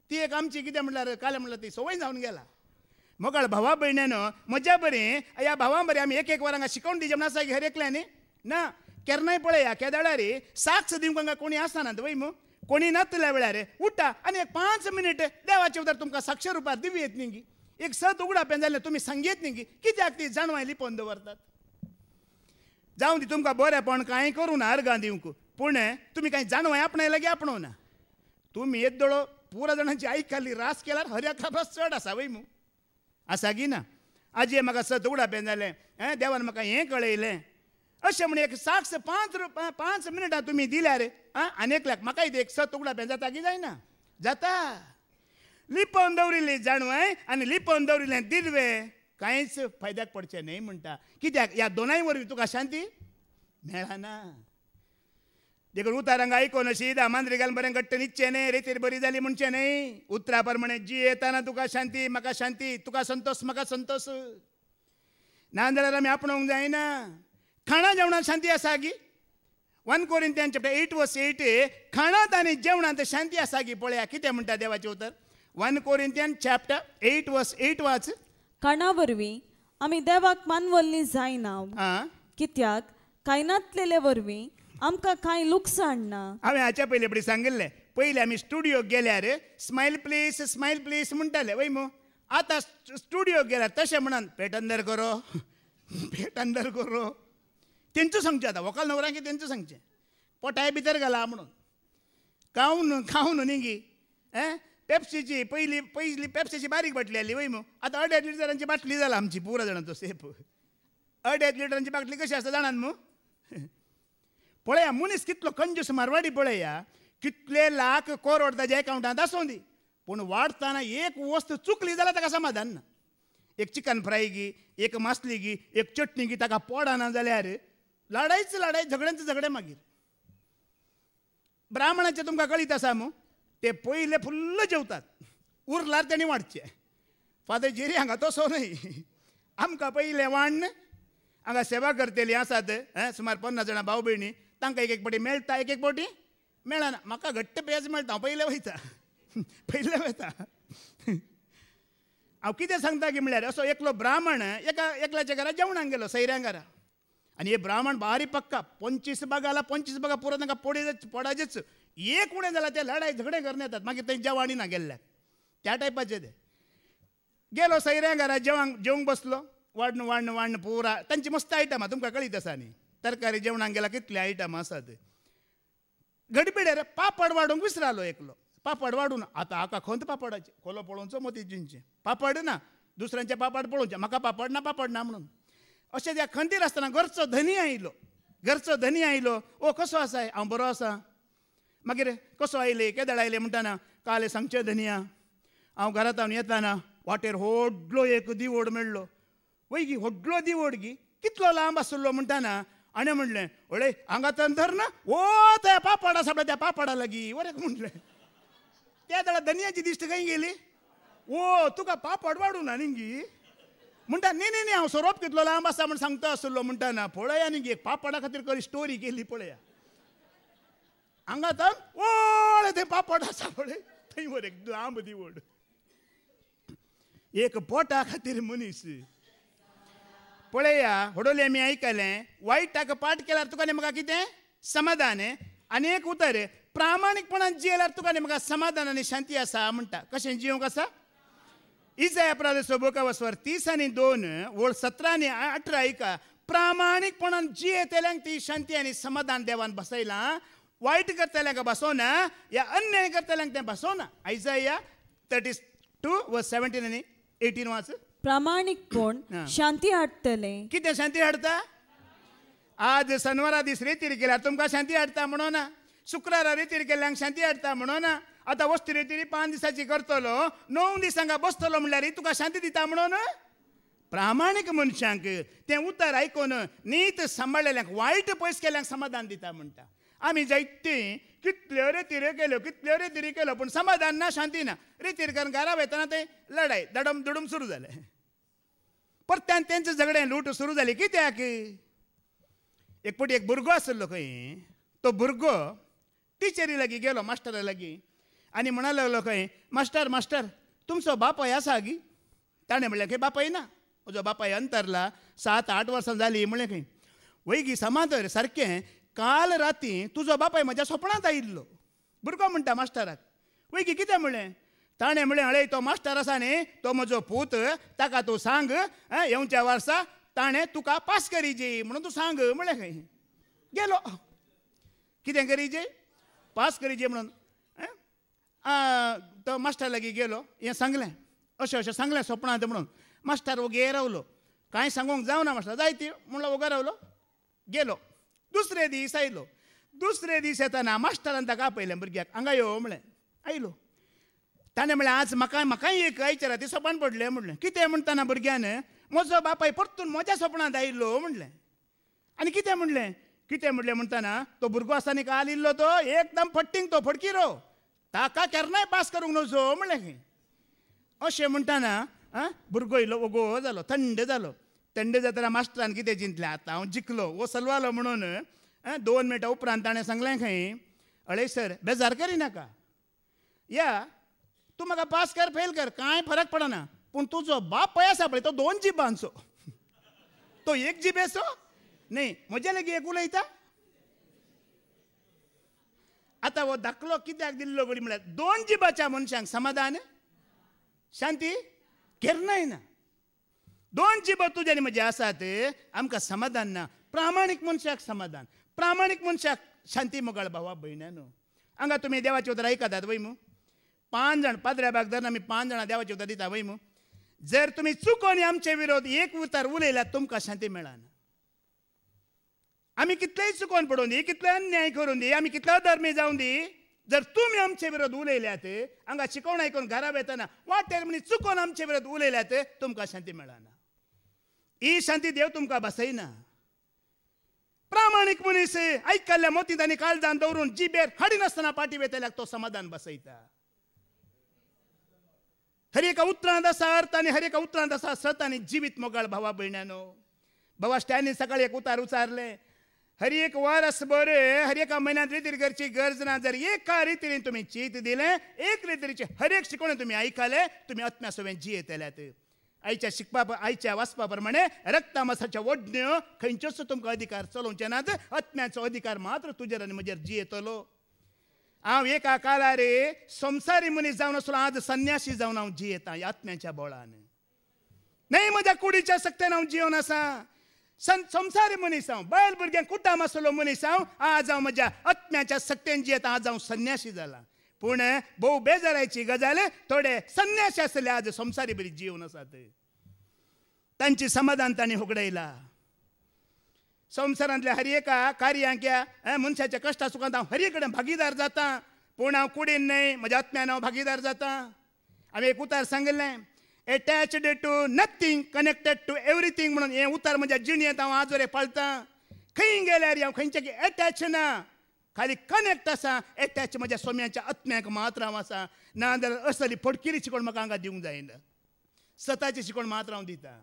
ती एक आमची कितें म्हणल्यार काल म्हटल्यार ती संवय जावन गेला मोगाळ भावा भयणेन मजा बरें ह्या भावां बरें आमी एक एक वर शिकोवन दिजे दिवचे म्हण आसा एकल्या न्ही ना केन्नाय पळया केदाळारी साक्ष दिवंक हांगा कोणी आसनात वय मू कोणी नातल्या वेळार उठा आनी एक पांच मिनीट देवाचे उदर तुमकां साक्ष रुपात दिवी येत न्ही एक सत उगडा पेन जाल्यार तुमी सांगीत न्ही कित्याक ती जाणवाय लिपोवन दवरतात जावं दी तुमकां बरेंपण कांय करूं ना अर्गां दिवंक पूण तुम्ही काही जाणवाय आपणाय लागीं ना तुम्ही एक दोळो पुरा जाणांची खाली रास केला हऱ्याक खाबस चड असा वय मू आसा की ना आजये म्हाका सतगुडापेन जालें हें देवान म्हाका हे कळयलें अशें म्हणून एक साक्ष पांच पांच मिनटां तुमी रे आं आनी एकल्याक म्हाकाय एक सतगुडापेन जाता की जायना जाता लिपोवन दवरिल्ली जाणवाय आनी लिपोवन दवरिल्लें दिलवे कांयच फायद्याक पडचे न्ही म्हणटा कित्याक ह्या दोनाय वरवीं तुका शांती मेळना देखून उतारांक आयकून अशी घालून बरें घट्ट न्हिदचें न्ही रेतीर बरी जाली म्हणचे न्ही उतरा प्रमाणे जी येताना तुका शांती म्हाका शांती तुका संतोष म्हाका संतोष ना जाल्यार आमी आपणोंक जायना खाणा जेवणांत शांती आसा गी वन कोरीन त्यांचे एट वर्स एट खाणात आणि जेवणात शांती आसा गी पळया कितें म्हणटा देवाचें उतर वन कोरीन त्यान चॅप्टर एट वस एट वाच खाणा वरवीं आमी देवाक मानवल्ली जायना कित्याक कायनातलेले वरवीं आमका काही लुकसाण ना हांवें हाच्या पयले फुडें सांगिल्लें पयलीं आमी स्टुडियोक गेल्यार स्मायल प्लीज स्मायल प्लीज म्हणटाले वय आता आतां स्टुडियो तसे तशें म्हणन पेटंदर करो पेटंदर करो तेंचो सांगचें आतां व्हंकल न्हवऱ्यांक तेंचो सांगचें पोटाय भितर घाला म्हणून खावन खावन न्ही गी ए पेप्सीची पयली पयली पेप्सीची बारीक बाटली आली वय आता आतां लिटरांची बाटली जाला आमची पुरा जाणांचो सेफ अडेज लिटरांची बाटली कशी आसता जाणान मू पळया मनीस कितलो कंजूस मारवाडी पळया कितले लाख कोर ओडटा जे अकाउंटांत आसूं दी पूण वाडताना एक वस्त चुकली जाल्यार ताका समाधान ना एक चिकन फ्राय गी एक मासली गी एक चटणी गी ताका पोडाना जाल्यार लाडायच लाडाय झगड्यांचे झगडे मागीर ब्राह्मणाचें तुमकां कळीत आसा मग ते पयले फुल्ल जेवतात उरलार तेणी वाडचे फादर जेरी हांगा तसो न्हय आमकां पयले वाण हांगा सेवा करतेली आसात सुमार पन्नास जाणां भाव भयणी तांकां एक एक पाटी मेळटा एक एक पाटी मेळना म्हाका घट्ट पेज मेळटा हांव पयलें वयता पयलें वयता हांव कितें सांगता की म्हळ्यार असो एकलो ब्राह्मण एका एकल्याच्या घरा जेवणाक गेलो सैऱ्यां घरा आनी हे ब्राह्मण भारी पक्का पंचवीस बाग आला पंचवीस बागा पुरो तांकां पोडे पोडाचेच एक उणें जालां ते लढाई झगडे करून येतात मागीर थंय जेवाणी ना गेल्ल्याक त्या टायपाचे ते गेलो सैऱ्यां घरा जेवंक जेवंक बसलो वाडण वाडण वाडण पुरा तांची मस्त आयटम आहा तुमकां कळीत आसा न्ही तरकारी ತರಕಾರಿ आयटम ಕಿತ್ಲೆ ಐಟಮ್ घडबिडे रे पापड वाढूक विसरलो एकलो पापड वाडून आतां आका खंत पापडाचे कोलो पळोवचो मोतीजींचे पापड ना दुसऱ्यांचे पापड पळोवचे म्हाका पापड ना पापड ना म्हणून अशें त्या खंतीर आसतना घरचो धनी आयलो घरचो धनी आयलो ओ कसो आसाय हांव बरो आसा मागीर कसो आयले केदळ आयले म्हणटाना काले सांगचे धनिया हांव घरात येताना वाटेर होडलो एक दिवोड मेळ्ळो वय गी होडलो दिवोड गी कितलो लांब आसलो म्हणटाना आणि म्हणलें ओळे हांगा तर ना ओ ते पापडा सापडा त्या पापडा लागी वरे म्हणलें त्या जाल्यार दनयाची दिश्ट खंय गेली ओ तुका पापड वाडूं ना निंगी म्हणटा न्ही न्ही न्ही हांव सोरोप घेतलो लांब आसा म्हण सांगता आसलो म्हणटा ना पळया न्ही एक पापडा खातीर करी स्टोरी केली पळया हांगा तर ओळे ते पापड आसा पळय थंय वर एक लांब दिवड एक पोटा खातीर मनीस पळया हडोले मी ऐकलें वाईट ताका पाठ केल्यार तुका नेमका कितें समाधान आनीक उतर प्रामाणीकपणान जियेल्यार तुका नेमका समाधान आनी शांती आसा म्हणटा कशें जिवंक आसा इजाया प्रादेश बोका वसवर तीस आनी दोन ओळ सतरा आनी अठरा एका प्रामाणीकपणान जियेतेल्यांक ती शांती आनी समाधान देवान बसयलां वायट करतल्यांक बसोवना या अन्याय करतल्यांक तें बसोवना या थर्टी टू व सेवन्टीन आनी एटीन वाच कोण शांती हाडटले कितें शांती हाडटा आज सनवारा दीस रेतीर केला तुमकां शांती हाडटा म्हणून शुक्रारा रेतीर केल्ल्यांक शांती हाडटा म्हणून आतां वस्तू रेतीरी पांच दिसाची करतलो णव दिसांक बसतलो म्हणल्यार तुका शांती दिता म्हणून प्रामाणीक मनशांक तें उतर आयकून नीत सांबाळलेल्यांक वायट पयस केल्यांक समाधान दिता म्हणटा आम्ही जैती कितल्यो रेतीर केल्यो कितल्यो रेतीर केलो पूण समाधान ना शांती ना रेतीर कारण घरा वयतना ते लढाई दडम दुडम सुरू जाले परत्यान तेंचे झगडें लूट सुरू जाली कित्याक एक फावटी एक भुरगो आसलो खंय तो भुरगो टिचरी लागीं गेलो मास्टरा लागीं आनी म्हणा लागलो खंय मास्टर मास्टर तुमचो बापाय आसा गी ताणें म्हणलें खंय बापाय ना म्हजो बापाय अंतरला सात आठ वर्सां जालीं म्हणलें खंय वैगी समाधान सारकें काल राती तुजो बापाय म्हज्या स्वप्नात आयिल्लो भुरगो म्हणटा मास्टराक पैकी कितें म्हळें ताणें म्हळें हळय तो मास्टर आसा न्ही तो म्हजो पूत ताका तूं सांग येवच्या वर्सा ताणें तुका पास करीजे म्हणून तूं सांग म्हळें खंय गेलो कितें करीजे पास करीजे म्हणून तो मास्टर लागीं गेलो हें सांगलें अशें अशें सांगलें स्वप्नांत म्हणून मास्टर ओगे रावलो कांय सांगूंक जावना मास्टर जायती म्हणलो ओगो रावलो गेलो दुसरे दीस आयलो दुसरे दीस येताना मास्टरान ताका आपयलें भुरग्याक हांगा यो म्हळें आयलो ताणें म्हळें आज म्हाका म्हाकाय एक आयचारा तें सोपान पडलें म्हणलें कितें म्हणटाना भुरग्यान म्हजो बापाय परतून म्हज्या सपनांत आयिल्लो म्हणलें आनी कितें म्हणलें कितें म्हणलें म्हणटाना तो भुरगो आसताना काल इल्लो तो एकदम फट्टींग तो फडकिरो ताका केन्नाय पास करूंक नजो म्हणलें अशें म्हणटाना आं भुरगो इल्लो ओगो जालो थंड जालो तेंडे जाताना मास्टरान कितें जिंतलें आतां हांव जिखलो हो सलवालो म्हणून दोन मिनटां उपरांत ताणें सांगलें खंय अळे सर बेजार करिनाका या तूं म्हाका पास कर फेल कर कांय फरक पडना पूण तुजो बाप पय आसा पळय तो दोन जिबांचो तो एक जिबेचो न्ही म्हजे लेगीत एक उलयता आतां हो धाकलो कित्याक दिल्लो घडी म्हळ्यार दोन जिबाच्या मनशांक समाधान शांती केन्नाय ना दोनची बतुजानी म्हणजे असं ते आमकां समाधान ना प्रामाणीक मनशाक समाधान प्रामाणीक मनशाक शांती मोगाळ भावा भयणानो हांगा तुमी देवाची उतर आयकतात वय मू पांच जाण पाद्र्या बागदान आमी पांच जाणां देवाची उतर दिता वय मू जर तुमी चुकोन आमचे विरोध एक उतार उलयल्यात तुमकां शांती मेळना आमी कितलेय चुकोन पडून दी कितले अन्याय करून दी आमी कितलो धर्मी जावं दी जर तुम्ही आमचे विरोध उलयल्यात हांगा शिकवण आयकून घरा येताना वाटेर म्हणजे चुकोन आमचे विरोध उलयल्यात तुमकां शांती मेळना ही शांती देव तुमकां बसयना प्रामाणीक मनीस ऐकल्ल्या मोती तांणी काळजान दवरून जिबेर हाडिनासतना पाटी वेतेल्याक तो समाधान बसयता हर एका उतरांत आसा अर्थ आनी हर एका उतरांत आसा सत आनी जिवीत मोगाळ भावा भयण्यानो भावा स्टॅनी सकाळी एक उतार उचारले हर एक वरस बरे हर एका महिन्यात रितीर करची गरज ना जर एका रितीने तुम्ही चीत दिले एक रितीचे हर एक शिकवणे तुम्ही ऐकाले तुम्ही आत्म्या सोबत जियेत आईच्या शिकपा आईच्या वाचपा प्रमाणे रक्तामासाच्या ओढण्यो खंयच्योच तुमकां अधिकार चलोवचे नात आत्म्याचो अधिकार मात्र तुजेर आनी म्हजेर जियेतलो हांव एका रे संसारी मनीस जावन आसलो आज संन्यासी जावन हांव जियेता आत्म्याच्या बळान न्हय म्हज्या कुडीच्या सक्तेन हांव जिवन आसा सं संसारी मनीस हांव बायल भुरग्यांक कुटाम आसलो मनीस हांव आज हांव म्हज्या आत्म्याच्या सक्तेन जियेतां आज हांव संन्यासी जालां पूण ಬಹು बेजारायची गजाल थोडे संन्यास आसले आज संसारी बरी जीवन आसात तांची समाधान तांणी हुगडयला संसारांतल्या हर एका कार्यांक या मनशाच्या कश्टा सुखांत हांव हरी कडेन भागीदार जाता पूण हांव कुडीन न्हय म्हज्या आत्म्यान हांव भागीदार जाता हांवें एक उतार सांगिल्लें attached to nothing connected to everything म्हणून हे उतार म्हज्या जिणेंत हांव आजोरे पाळता खंय गेल्यार हांव खंयचे एटॅच ना खाली कनेक्ट आसा ಎಟ್ಯಾಚ್ म्हज्या सोम्याच्या आत्म्याक मात्र हांव आसा ना जाल्यार असली फटकिरी शिकोण म्हाका हांगा दिवंक जायना स्वताची शिकोण मात्र हांव दिता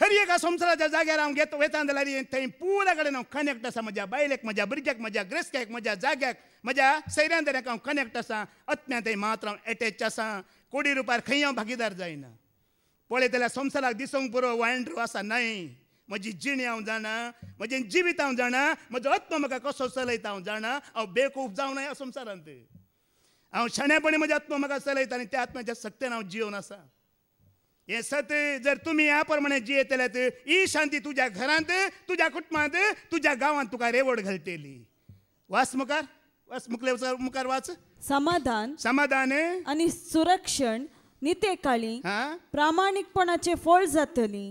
हर एका संवसाराच्या जाग्यार हांव घेत वेता जाल्यार थंय पुरा कडेन हांव कनेक्ट आसा म्हज्या बायलेक म्हज्या भुरग्याक म्हज्या ग्रेस्क्याक म्हज्या जाग्याक म्हज्या सैऱ्यांदऱ्याक हांव कनेक्ट आसा आत्म्या थंय मात्र हांव एटॅच आसा कोडी रुपार खंय हांव भागीदार जायना पळयत जाल्यार संवसाराक दिसोंक पुरो वायंड्रो आसा न्हय म्हजी जिणे हांव जाणा म्हजें जिवीत हांव जाणा म्हजो आत्मो म्हाका कसो चलयता हांव जाणा हांव बेकूफ जावं नाय संवसारांत हांव शाणेपणी म्हजे आत्मो म्हाका चलयता आनी त्या आत्म्याच्या सक्तेन हांव जिवन आसा हे सत्य जर तुमी ह्या प्रमाणे जियेत जाल्यार ही शांती तुज्या घरांत तुज्या कुटुंबांत तुज्या गांवांत तुका रेवड घालतली वास मुखार वास मुखले मुखार वाच समाधान समाधान आनी सुरक्षण निते काळी प्रामाणिकपणाचे फळ जातली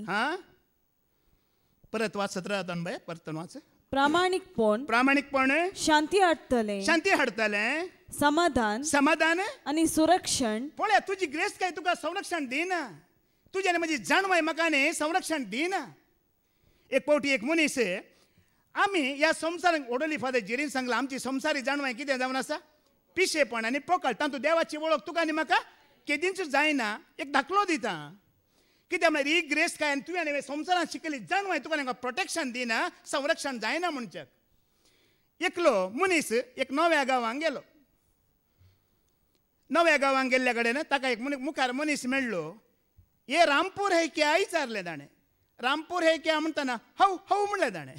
परत वाचत सतरा बाय परत वाच प्रामाणिकपण प्रामाणिकपण शांती हाडतले शांती हाडतले समाधान समाधान आणि सुरक्षण पळय तुझी ग्रेस काय तुका संरक्षण दिना तुज्याने म्हणजे जाणवाय मकाने संरक्षण दिना एक पावटी एक मनीस आम्ही या संसार ओडली फादर जिरीन सांगला आमची संसारी जाणवाय कितें जावन आसा पिशेपण आणि पोकळ तांतू देवाची ओळख तुका आणि म्हाका केदींच जायना एक धाकलो दिता कित्याक म्हळ्यार ही ग्रेस काय आनी तुवें हांवें संवसारांत शिकली जाण हांवें तुका प्रोटेक्शन दिना संरक्षण जायना म्हणचें एकलो मनीस एक नव्या गांवांक गेलो नव्या गांवांक गेल्ल्या कडेन ताका एक मुखार मनीस मेळ्ळो हे रामपूर हे क्या विचारलें ताणें रामपूर हे क्या म्हणटना हव हव म्हणलें ताणें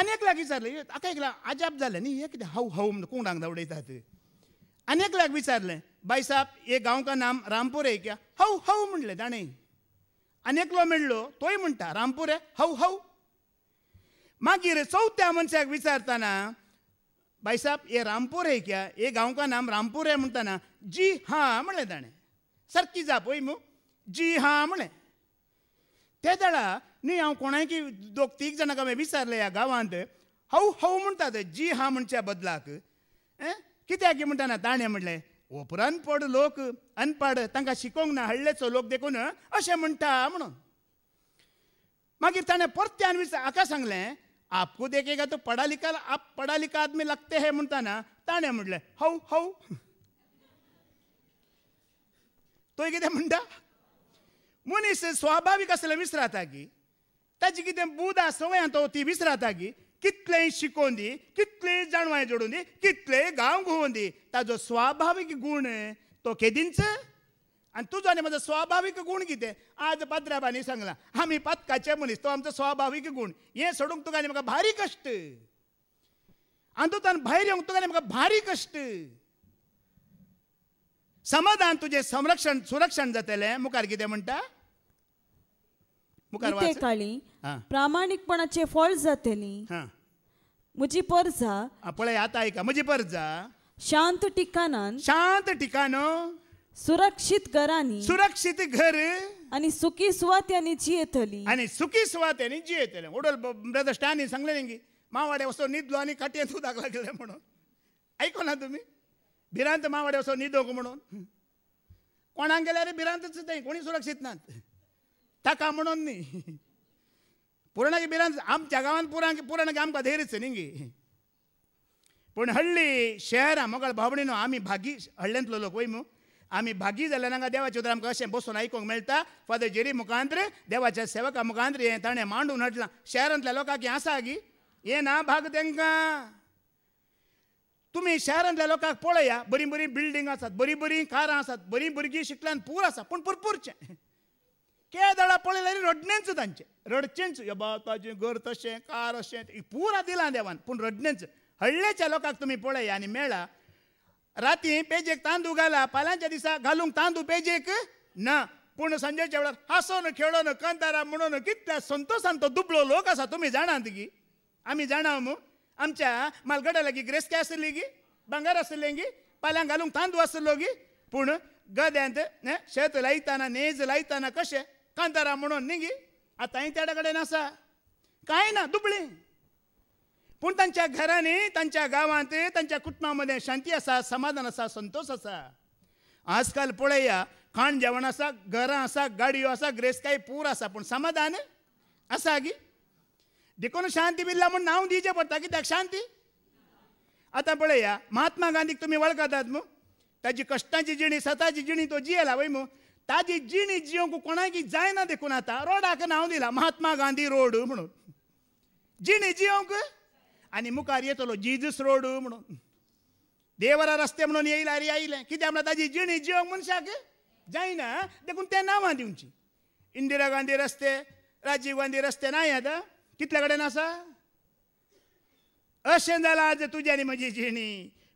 आनी एकल्याक विचारलें आता एकला आजाब जालें न्ही हे कितें हव हव म्हण कोणाक धांवडयतात आनी एकल्याक विचारलें भाई साहब ये गांव का नाम रामपूर है क्या हौ हऊ म्हणले ताणें आनी एकलो तोय म्हणटा रामपूर है हऊ हऊ मागीर चवथ्या मनशाक विचारताना भाई साहब हे रामपूर है क्या हे गांव का नाम रामपूर है म्हणटाना जी हां म्हणलें ताणें सारकी जा बोई मू जी हां म्हणलें ते जाळा न्ही हांव कोणाकी दोग तीग जाणांक हांवें विचारलें ह्या गांवांत हऊ हऊ जी हां म्हणच्या बदलाक कित्याक म्हणटाना ताणें म्हणलें ओपरानपड लोक अनपाड तांकां शिकोंक ना हाडलेचो लोक देखून अशें म्हणटा म्हणून मागीर ताणें परत्यान विचार हाका सांगलें आपको देखेगा तो पढ़ा लिखा आप पढ़ा लिखा आदमी लागते हे म्हणटाना ताणें म्हणलें हौ हौ तो कितें म्हणटा मनीस स्वाभावीक आसलें विसराता की ताची कितें बुदा आसूं तो ती विसराता की कितले शिकोंदी जोडून जाणवाय कितले गाव गांव दी ताजो स्वाभाविक गुण तो केदींच आणि तुजो आनी म्हजो स्वाभाविक गुण कितें आज पात्राबांनी सांगला आम्ही पातकाचे मनीस तो आमचो स्वाभाविक गुण हे सोडूंक तुका आनी म्हाका भारी कश्ट आंतोतान भायर येवंक तुका आनी म्हाका भारी कश्ट समाधान तुजें संरक्षण सुरक्षण जातलें मुखार कितें म्हणटा मुखार काळी प्रामाणिकपणाचे फळ जातली म्हजी परजा पळय आतां आयका म्हजी परजा शांत ठिकाणान शांत ठिकाण सुरक्षित घरांनी सुरक्षित घर आणि सुखी यांनी जी येतली आणि सुखी सुवात यांनी जी येतले ओडोल ब्रदर स्टॅनी नाही की मावाडे वसो न्हिदलो आनी काटयेन उदक लागलें म्हणून ऐकू ना तुम्ही भिरांत मावाडे वसो न्हिदोक म्हणून कोणाक गेल्यार भिरांतच नाही कोणी सुरक्षीत नात ताका म्हणून न्ही पुराणाची बिरांत आमच्या गांवांत पुराण पुराण आमकां धैर्यच न्ही गे पूण हळ्ळी शहरां मोगळ भावणी न्हू आमी भागी हळ्ळ्यांतलो लोक वय मू आमी भागी जाल्यार हांगा देवाचे उतर आमकां अशें बसून आयकूंक मेळटा फादर जेरी मुखांत्र देवाच्या सेवका मुखांत्र हें ताणें मांडून हाडलां शहरांतल्या लोकांक हें आसा गी हें ना भाग तेंकां तुम्ही शहरांतल्या लोकांक पळया बरी बरी बिल्डींग आसात बरी बरी कारां आसात बरी भुरगीं शिकल्यान पूर आसा पूण भरपूरचें केदळा दळा जाल्यार रडण्यांचं तांचें रडचेंच बाबा ताजें घर तशें कार अशें पुरा दिलां देवान पूण रडण्यांच हळ्ळेच्या लोकांक तुमी पळय आनी मेळा राती पेजेक तांदूळ घाला पालांच्या दिसा घालूंक तांदूळ पेजेक ना पूण संजयच्या वेळार हांसोन खेळोन कंतारा म्हणून कितल्या संतोषान तो दुबलो लोक आसा तुमी जाणात गी आमी जाणा मू आमच्या मालगड्या लागीं ग्रेस्के आसली गी भांगार आसले गी पाल्यां घालूंक तांदूळ आसलो गी पूण गद्यांत शेत लायताना नेज लायताना कशें कांतारा म्हणून गी आतांय तेड्या कडेन आसा कांय ना दुबळी पूण तांच्या घरांनी तांच्या गांवांत तांच्या कुटुंबा मदें शांती आसा समाधान आसा संतोष आसा आजकाल पळया खाण जेवण आसा घरां आसा गाडयो आसा ग्रेस्काय पूर आसा पूण समाधान आसा गी देखून शांती बिल्ला म्हूण नांव दिवचें पडटा कित्याक शांती आतां पळया महात्मा गांधीक तुमी वळखतात मू त्याची कश्टांची जिणी स्वताची जिणी तो जियेला वय मू ताजी जिणी जिवंक कोणाकी जायना देखून आता रोडाक नांव दिलां महात्मा गांधी रोड म्हणून जिणी जिवंक आनी मुखार येतलो जीजस रोड म्हणून देवरा रस्ते म्हणून येयला रे आयलें कित्याक म्हणल्यार ताजी जिणी जिवंक मनशाक जायना देखून तें नांवां दिवची इंदिरा गांधी रस्ते राजीव गांधी रस्ते नाही आता कितले कडेन आसा अशें जालां आज तुजी आनी म्हजी जिणी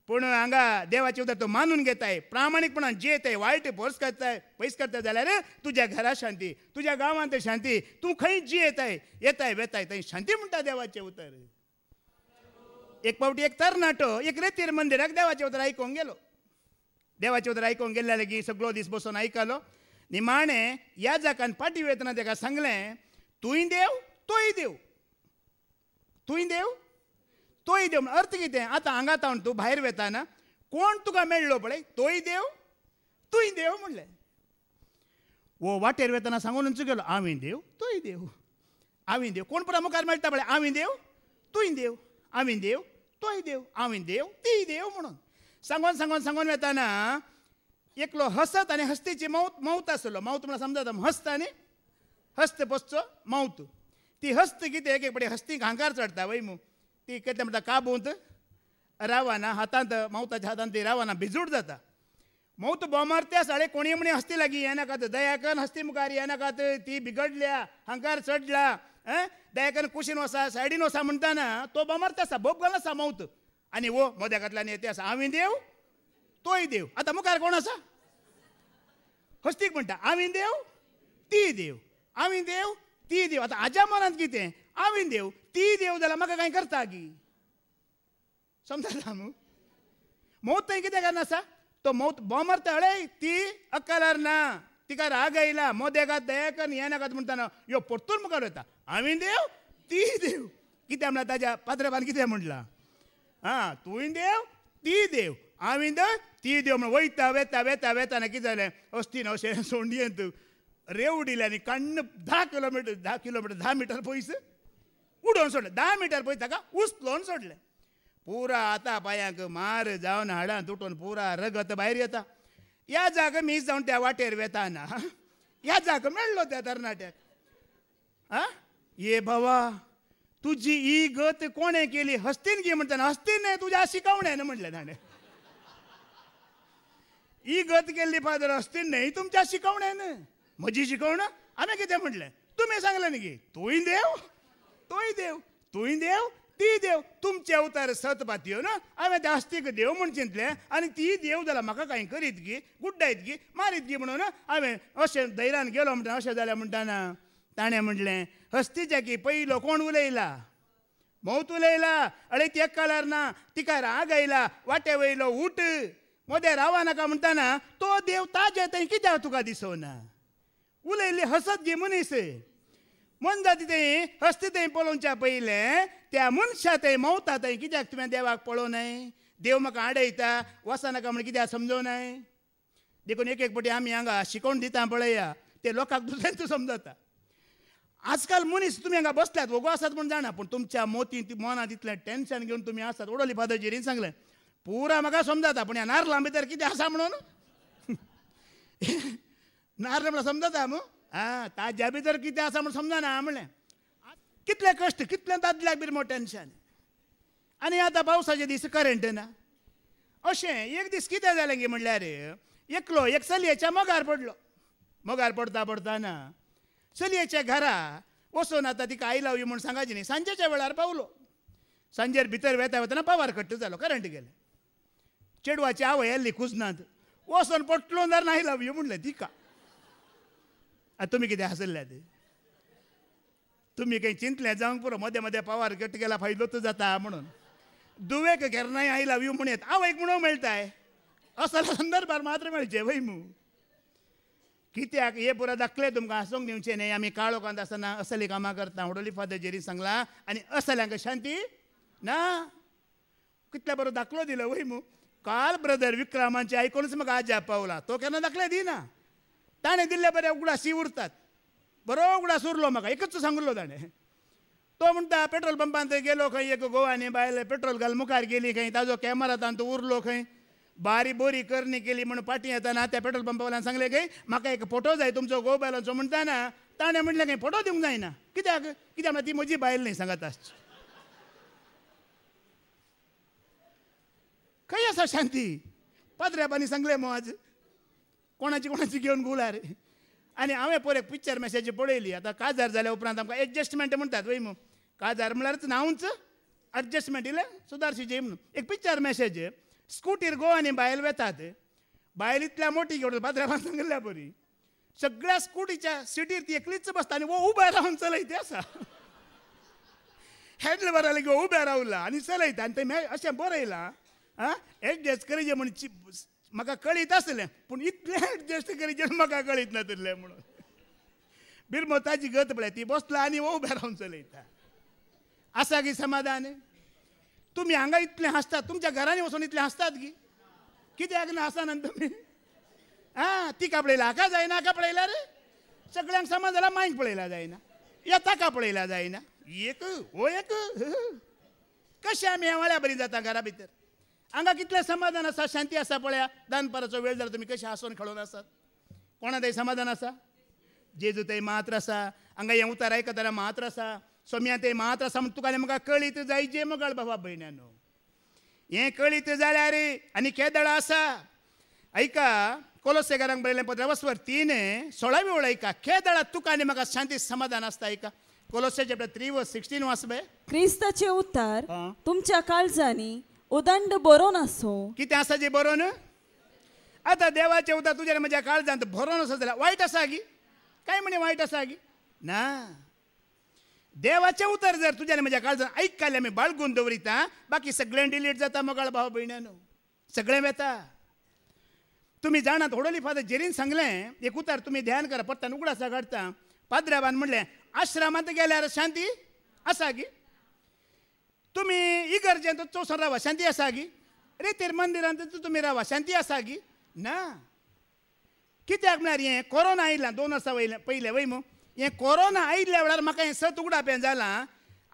पूण हांगा देवाचे उदर तो मानून घेताय प्रामाणिकपणान जियेताय वायट फोर्स करताय पैस करता जाल्यार तुज्या घरा शांती तुज्या गांवांत शांती तूं खंय जी येताय वेताय थंय शांती म्हणटा देवाचे उतर एक फावटी एक तरणाटो एक रेतीर मंदिराक देवाचे उतर आयकोंक गेलो देवाचे उतर आयकोंक गेल्या लेगीत सगळो दीस बसून आयकलो निमाणे ह्या जाकान पाटी वेतना तेका सांगलें तुंय देव तोय देव तुंय देव तोय देव अर्थ कितें आतां हांगा तावन तूं भायर वेताना कोण तुका मेळ्ळो पळय तोय देव तूंय देव म्हणलें वो वाटेर वेतना सांगून उंच गेलो आम्ही देव तूंय देव हांवें देव कोण पुरा मुखार मेळटा पळय आमी देव तूंय देव आम्ही देव तोय देव आम्ही देव ती देव म्हणून सांगून सांगून सांगून वेताना एकलो हसत आनी हस्तीची मौत मौत आसलो मौत म्हणून समजा हस्त आणि हस्त बसचो मौत ती हस्त कितें एक एक पडे हस्तीक हांकार चडटा वै ती म्हणतात म्हणटा काबूंत रावाना हातांत मौताच्या हातांत ती रावाना भिजूड जाता मौत बोमार त्या साडे कोणी म्हणे हस्ती लागी येना दयाकन हस्ती मुखार येना ती बिघडल्या हांकार चढला दयाकन कुशीन वसा सायडीन वसा म्हणताना तो बोमार त्या आसा घाल असा आसा मौत आनी वो मोद्याकांतल्यान येते असा आम्ही देव तोय देव आता मुखार कोण असा हस्तीक म्हणटा आवीन देव ती देव आम्ही देव ती देव आता आज्या मनात कितें आवीन देव ती ఏవుదల करता కాయ समजा समजता न्हू मौत थंय कितें करना आसा तो मौत बॉमर अळय ती अकलर ना तिका राग आयला मोदेगात दयाकन हें नाकात म्हणटाना ह्यो परतून मुखार वता हांवें देव ती देव कितें म्हणला ताज्या पात्रपान कितें म्हणलां आं तुवें देव ती देव हांवें देव ती देव म्हण वयता वेता वेता वेताना कितें जालें अस्तीन अशें सोंडयेंत रेवडिलें आनी कण्ण धा किलोमिटर धा किलोमिटर धा मिटर पयस उडोवन सोडले दहा मिटर पळय ताका उसलोवन सोडलें पुरा आतां पांयांक मार जावन हाडां तुटून पुरा रगत भायर येता ह्या जाग मी जावन त्या वाटेर वेताना ह्या जाग मेळ्ळो त्या तरणाट्याक आ ये भावा तुजी ही गत कोणे केली हस्तीन घे म्हणटाना हस्तीन न्हय तुज्या शिकवणें म्हणलें ताणें ही गत केल्ली फादर हस्तीन न्हय तुमच्या शिकवणेन म्हजी शिकवण हांवें कितें म्हणलें तुमी सांगलें न्ही तूंय देव तोय देव तुय देव ती देव तुमचे अवतार सत बातयो हो ना हांवें दास्तीक देव म्हूण चिंतलें आनी ती देव जाल्यार म्हाका कांय करीत गी गुड्डायत गी मारीत गी म्हणून हांवें अशें धैर्यान गेलो म्हणटा अशें जालें म्हणटाना ताणें म्हणलें हस्तीच्या की पयलो कोण उलयला मौत उलयला अळे एक कालार ना तिका राग आयला वाटे वयलो उट मोदे रावा नाका म्हणटाना तो देव ताजे थंय कित्याक तुका दिसोना उलयली हसत गी मनीस मन हस्ते ते ಪೊಲೋಂಚ पहिले त्या मनशातय ते कित्याक तुवें देवाक पळो नाही देव म्हाका आडयता वसा नाका म्हण कित्याक समजो देखून एक एक पटी आम्ही हांगा शिकवण दिता पळया ते लोकांक दुसऱ्यान समजता आजकाल मनीस तुम्ही हांगा बसल्यात वगो आसात म्हणून जाणा पूण तुमच्या मोतींत मनांत इतलें टेन्शन घेवन तुमी आसात उडोली फादरजेरीन सांगलें पुरा म्हाका समजता पूण ह्या नारलां भितर कितें आसा म्हणून नार्ल म्हणल्यार समजता आ ताज्या भितर कितें आसा म्हूण समजना म्हणलें कितले कश्ट कितले दादल्याक बी मोठ टेन्शन आनी आतां पावसाचे दीस करंट ना अशें एक दीस कितें जालें गे म्हणल्यार एकलो एक चलयेच्या मोगार पडलो मोगार पडता पडताना चलयेच्या घरा वचून आतां तिका आई लावी म्हूण सांगाची न्ही सांजेच्या वेळार पावलो सांजेर भितर वेता वेतना पवार कट्ट जालो करंट गेले चेडवाची आवय येल्ली कुजनात वचून पटलो जर नाही लावयो म्हणलें तिका आता तुमी कितें तुम्ही ते तुमी काही चिंतल्या जाऊन पुरो मध्ये मदें पवार गेला केला फायदोच जाता म्हणून दुवेक नाही आई लव यू म्हणत आव एक म्हणून मेळटाय असल्या संदर्भात मात्र मिळचे वय मू कित्याक हे पुरा दाखले तुमकां आसूंक दिवचे न्ही आमी काळो कांद असली कामां करता उडोली फादर जेरी सांगला आणि असल्यांक शांती ना कितल्या बरो दाखलो दिलो वय मू काल ब्रदर विक्रमांचे आयकूनच म्हाका आज्या पावला तो केन्ना दाखले दिना ताणें दिले बरे सी उरतात बरो उगडास उरलो म्हाका एकच सांगलो ताणें तो म्हणटा पेट्रोल पंपांत गेलो खंय एक गोवानी बायल पेट्रोल घाल मुखार गेली खंय ताजो कॅमेरा तान तो उरलो खंय बारी बोरी करणी केली म्हणून पाटी येताना त्या पेट्रोल पंपावयल्यान सांगले खंय म्हाका एक फोटो जाय तुमचो गो बायलांचो म्हणटाना ताणें म्हटलं खंय फोटो दिवंक जायना कित्याक कित्याक म्हणल्यार ती म्हजी बायल न्ही सांगात आसची खंय आसा शांती सांगले सांगलें आज कोणाची कोणाची घेवन गुलार आनी हांवें एक पिक्चर मॅसेजी पळयली आतां काजार जाल्या उपरांत आमकां एडजस्टमेंट म्हणटात वय मू काजार म्हळ्यारच नांवच एडजस्टमेंट इले सुदारशीचे म्हणून एक पिक्चर मेसेज गो गोवानी बायल वेतात बायल इतल्या मोठी घेवन पात्र्या बांदून बरी सगळ्या स्कुटीच्या सिटीर ती एकलीच बसता आनी वो उबे रावन चलयती आसा हँडल बरं गो उबे रावला आनी चलयता आनी ते अशें बरयलां आं एडजस्ट जे म्हण म्हाका कळीत आसलें पूण इतलें एडजस्ट जेन्ना म्हाका कळीत नासलें म्हणून बिरमोताची गत पळय ती बसला आनी हो उबें रावन चलयता आसा की समाधान तुमी हांगा इतलें हांसतात तुमच्या घरांनी वचून इतलें हांसतात की कित्याक ना आसना तुमी आं ती पळयला हाका जायना हाका पळयला रे सगळ्यांक समाज जाल्यार मांयक पळयला जायना येता ताका पळयला जायना एक हो एक कशें आमी हेवाळ्या बरी जाता घरा भितर अंगा कितले समाधान असा शांती आसा पळया दानपाराचो वेळ जालो तुम्ही कशें हसून खेळोन आसात कोणा थंय समाधान आसा जेजू ते मात्र आसा हांगा हें उतार आयकताना मात्र असा सोम्या ते मात्र आसा म्हण तुका म्हाका कळीत जायचे मगळ बाबा भयण्यांनो हें कळीत जाल्यार रे आनी केदळां आसा आयका कोलोसेगारांक बरयलें वसवर तिने सोळावी ओळ ऐका केदळा तुका आनी म्हाका शांती समाधान आसता ऐका कोलोसे चॅप्टर थ्री व सिक्स्टीन वाचबे क्रिस्ताचे उतार तुमच्या काळजांनी उदंड असो किती कितें आसा जें आता आतां देवाचें तुझ्या तुज्या म्हज्या काळजांत बरोवन आसा जाल्यार वायट आसा गी काय म्हणे वायट आसा गी ना देवाचे उतर जर तुज्यान म्हज्या काळजांत ऐकायला मी बाळगून दवरिता बाकी सगळ्यां डिलीट जाता मगाळ भाऊ भयणान सगळें येता तुम्ही जाणात थोडोली फादर जेरीन सांगलें एक उतार तुम्ही ध्यान करा परतान उगडासा काढता पाद्राबान म्हणले आश्रमात गेल्यार शांती आसा गी तुम्ही इगर्जेंत चौसन रावा शांती आसागी रेतेर मंदिरांत तुमी रावा शांती गी ना कित्याक म्हळ्यार हे कोरोना आयिल्लां दोन वर्सां वयलें पयलें वय मू हे कोरोना आयिल्ल्या वेळार म्हाका हें सत उगडापें जालां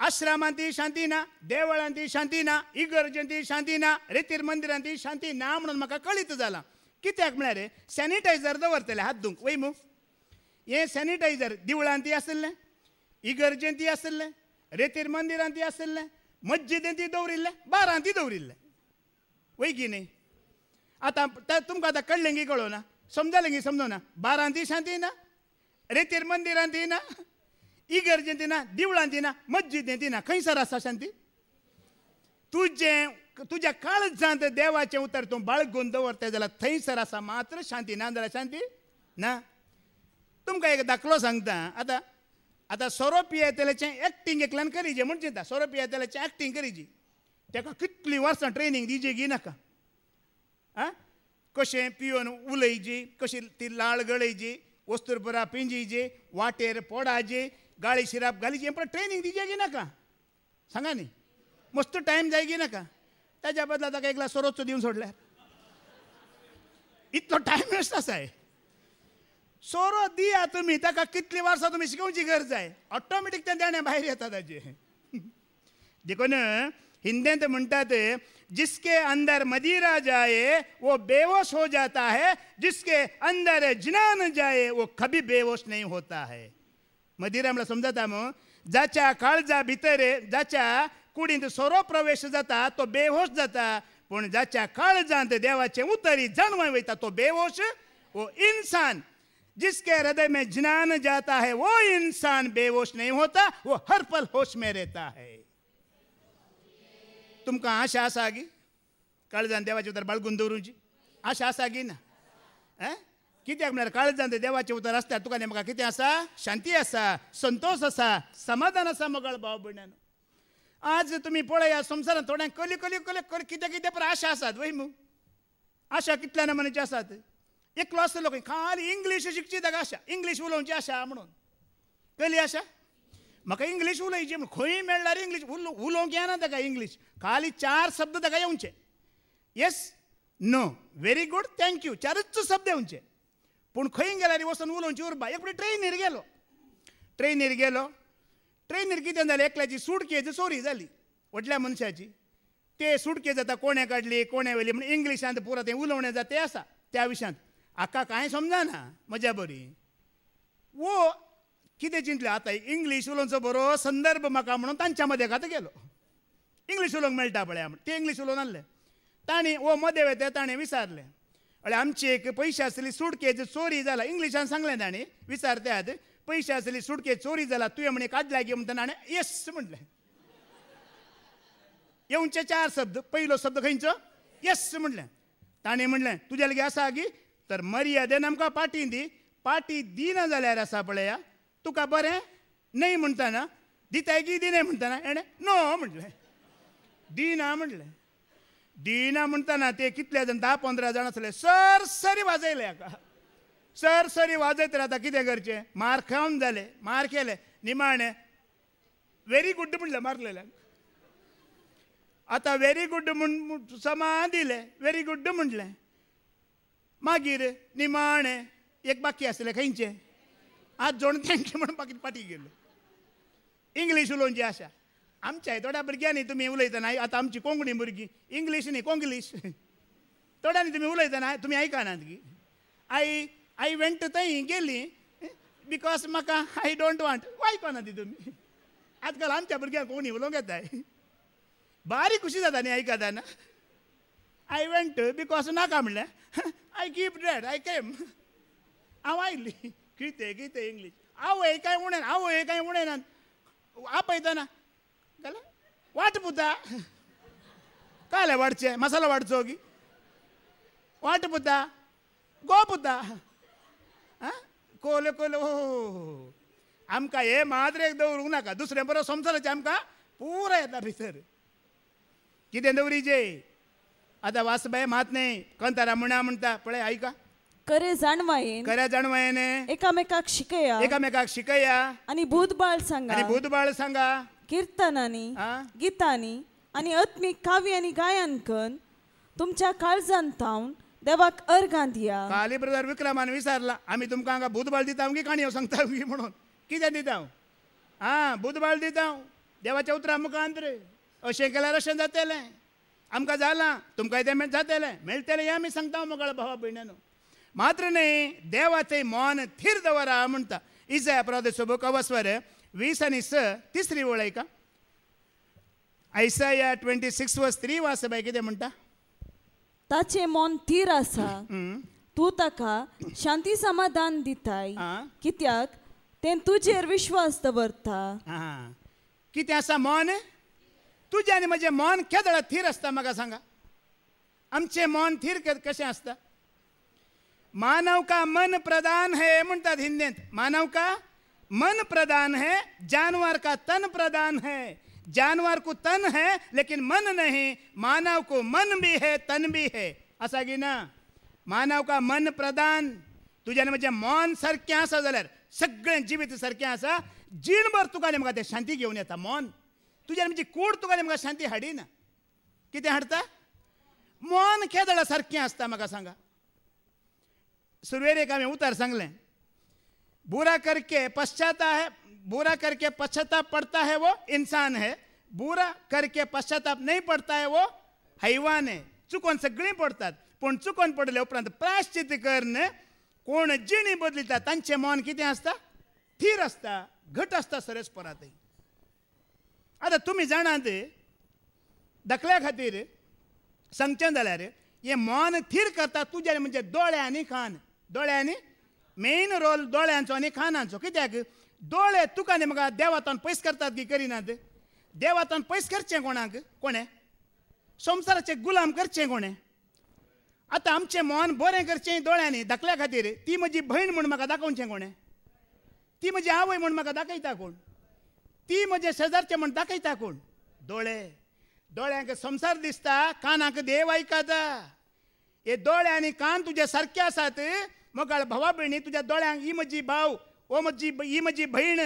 आश्रमांत शांती ना देवळांत ती शांती ना इगर्जेंत शांती ना रेतीर मंदिरांत ती शांती ना म्हणून म्हाका कळीत जालां कित्याक म्हळ्यार रे दवरतले हात धुंक वय मू हे सॅनिटायझर देवळांत ती आसलें इगर्जेंत ती आसलें रेतीर मंदिरांत ती ती मस्जिदेंत दौरिल्ले बारांदी दी आता तुम्हाला आता कळले की कळना बारांदी शांती ना ना रेतीर मंदिर ना दिना इगर्जे ना मस्जिद दिना ना खैसर आसा शांती तुझे तुझ्या काळजात देवाचें उतर तू बाळ घे जर थैसर आसा मात्र शांती ना शांती ना तुमकां एक दाखलो सांगता आता आतां सोरो पियेतेल्याचें एक्टींग एकल्यान करीची म्हण चिंता सोरो पियेतेल्याचें एक्टींग करीची ताका कितलीं वर्सां ट्रेनींग दिजे गी नाका आं कशें पियोन उलयची कशी ती लाळ गळयची बरा पिंजीची वाटेर पोडाची गाळी शिराप घालीची पण ट्रेनींग दिजे गी नाका सांगा न्ही मस्त टायम जाय घे नाका त्याच्या बदला ताका एकला सोरोचो सोडल्या सोडल्यार इतलो टायम वेस्ट आसा सोरो दिया तुम्ही ताका कितली वर्सां तुम्ही शिकोवची गरज आहे ऑटोमॅटिक त्या देण्या भायर येता ताजे देखून हिंदीत म्हणतात जिसके अंदर मदिरा जाये वो बेहोश हो जाता है जिसके अंदर जिनान जाये वो कभी बेहोश नाही होता है मदिरा मला समजता मग ज्याच्या काळजा भितर ज्याच्या कुडींत सोरो प्रवेश जाता तो बेहोश जाता पूण ज्याच्या काळजांत देवाचे उतरी जणवय वयता तो बेहोश वो इन्सान जिसके हृदय में ज्ञान जाता है वो इंसान बेहोश नहीं होता वो हर पल होश में रहता है तुम कहा शास आ गई काळजान देवाचे उतर बाळगून दवरूची आशा शास गी ना हैं कित्याक म्हणल्यार काळजान देवाचे उतर असतात तुका नेमका कितें आसा शांती आसा संतोष आसा समाधान आसा मगल भाव भयणान आज तुम्ही पळया संसार थोड्यांक कली कली कली कित्याक कितें पर आशा आसात वही मू आशा कितल्यान मनशां आसात एक आसता लोक खाली इंग्लिश शिकची ताका आशा इंग्लीश उलोवची आशा म्हणून कली आशा म्हाका इंग्लीश उलयची म्हणून खंय मेळ्ळ्यार इंग्लीश उलो उलोवंक येना ताका इंग्लीश खाली चार शब्द ताका येवचे yes no very good thank you चारच शब्द येवचे पूण खंय गेल्यार वचून उलोवची उरबा एक ट्रेनीर गेलो ट्रेनीर गेलो ट्रेनीर कितें जालें एकल्याची सुटकेची चोरी जाली व्हडल्या मनशाची ते सुटके जाता कोणे काडली कोणे वयली म्हणून इंग्लिशांत पुरा ते उलोवणें जाता तें आसा त्या विषयात आका कांय समजना मजा बरी वो कितें चिंतलें आता इंग्लिश उलोवचो बरो संदर्भ म्हाका म्हणून तांच्या मध्ये खात गेलो इंग्लिश उलोवंक मेळटा पळय ते इंग्लीश उलोवन आसले ताणें वो मदें वेते ताणें विचारलें अळे आमची एक पयशे आसली सुटकेज चोरी जाला इंग्लिशान सांगलें ताणें विचारतात पयशे आसली सुटकेज चोरी जाला तुवें म्हणे काडल्या गे म्हणटा हाणें येस म्हणलें येवचे चार शब्द पयलो शब्द खंयचो येस म्हणलें ताणें म्हणलें तुज्या लगे आसा की तर मर्यादेन आमकां पाटी दी पाटी दिना जाल्यार आसा पळया तुका बरें न्हय म्हणटाना दिताय की दिनाय म्हणटाना नो म्हणलें दिना म्हणलें दिना म्हणटाना ते कितले जाण धा पंदरा जाण आसले सरसरी वाजयले हाका सरसरी वाजयत राहता कितें करचें मार खावन जाले मार केले निमाणें व्हेरी गुड म्हणलें मारलेले आतां व्हेरी गुड म्हूण समा दिलें व्हेरी गुड म्हटलें मागीर निमाणे एक बाकी आसलें खंयचें आज जोणत्यांक म्हणून बाकी पाटी गेलो इंग्लीश जी आसा आमच्या थोड्या भुरग्यांनी तुमी उलयतना आतां आमची कोंकणी भुरगीं इंग्लीश न्ही कोंग्लीश थोड्यांनी तुमी उलयतना तुमी आयकनात गी आई आई वेंट थंय गेली बिकॉज म्हाका आय डोंट वांट आयकना ती तुमी आजकाल आमच्या भुरग्यांक कोंकणी उलोवंक येताय बारीक खुशी जाता न्ही आयकताना आय वेंट बिकॉज नाका म्हणलें I keep that I came हांव आयली कितें कितें इंग्लीश आवय काय उणेन आवय काय उणेन आपयतना जाल्यार वाट पुता काले वाडचें मसाला वाडचो की वाट पुता गो पुता आं कोले कोले हो, हो, हो, हो. आमकां हे माद्रेक दवरूंक नाका दुसरे बरो संवसाराचें आमकां पुरो येता भितर कितें दवरीचें आता वासबाई मात नाही कोणता रमणा म्हणता पळे ऐका करे जाणवाये करे जाणवायने एकामेकाक शिकया एकामेकाक शिकया आणि भूतबाळ सांगा आणि भूतबाळ सांगा कीर्तनानी गीतानी आणि आत्मिक काव्य आणि गायनकन तुमच्या काळजान थांबून देवाक अर्घान दिया काली ब्रदर विक्रमान विचारला आम्ही तुमका हांगा भूतबाळ दिता की काणी हांव सांगता की म्हणून कितें दिता हांव हां भूतबाळ दिता हांव देवाच्या उतरा मुखांत रे अशें केल्यार अशें जातलें आमकां जालां तुमकां येदें जातलें मेळटलें हें आमी सांगता मोगळ्या भावा भयणांनो मात्र न्ही देवाचें मन थीर दवरा म्हणटा इजय अपराध बुक कवस्वर वीस आनी स तिसरी वळयका या ट्वेंटी सिक्स वर्स थ्री वास बाय कितें म्हणटा ताचें मन थीर आसा तूं ताका शांती समाधान दिताय कित्याक तें तुजेर विश्वास दवरता कितें आसा मन तुझे म्हणजे मन केदळ थिर असतं म्हाका सांगा आमचे मन थीर कशें असता मानव का मन प्रदान है म्हणतात हिंदीत मानव का मन प्रदान है जानवर का तन प्रदान है जानवर को तन है लेकिन मन नहीं मानव को मन भी है तन भी है असा की ना मानव का मन प्रदान तुज्यानी म्हणजे मन सारखें आसा जाल्यार सगळें जिवीत सारकें आसा जीणभर तुका म्हाका ते शांती घेवन येता मन तुज्यान म्हणजे कूड तुका म्हाका शांती हाडिना कितें हाडता मन खेदळा सारकें आसता म्हाका सांगा सुरवेरेक हांवें उतार सांगलें बुरा करके पश्चाता है बुरा करके पश्चाताप पड़ता है वो इन्सान है बुरा करके पश्चाताप नाही पडता है वो हैवान है चुकोन सगळीं पडतात पूण चुकोन पडले उपरांत प्राश्चित कर्ण कोण जिणी बदलता तांचें मन कितें आसता थीर आसता घट आसता सरस परातही आता तुम्ही जाणात दखल्या खातीर सांगचें जाल्यार हे मन थीर करता तुजे म्हणजे दोळे आनी खान दोळ्यांनी मेन रोल दोळ्यांचो आनी खानांचो कित्याक दोळे तुका न्ही म्हाका देवातान पयस करतात की करिनात देवातान पयस करचें कोणाक कोणें संवसाराचें गुलाम करचें कोणें आतां आमचें मन बरें करचें दोळ्यांनी धकल्या खातीर ती म्हजी भयण म्हूण म्हाका दाखोवचें कोणें ती म्हजी आवय म्हूण म्हाका दाखयता कोण ती म्हणजे शेजारचे म्हण दाखयता कोण दोळे दोळ्यांक संसार दिसता कानाक देव आयकता हे दोळे आनी कान तुझे सारखे आसात मोगाळ भावा भयणी तुझ्या दोळ्यांक ही म्हजी भाव ओ म्हजी ही म्हजी भयण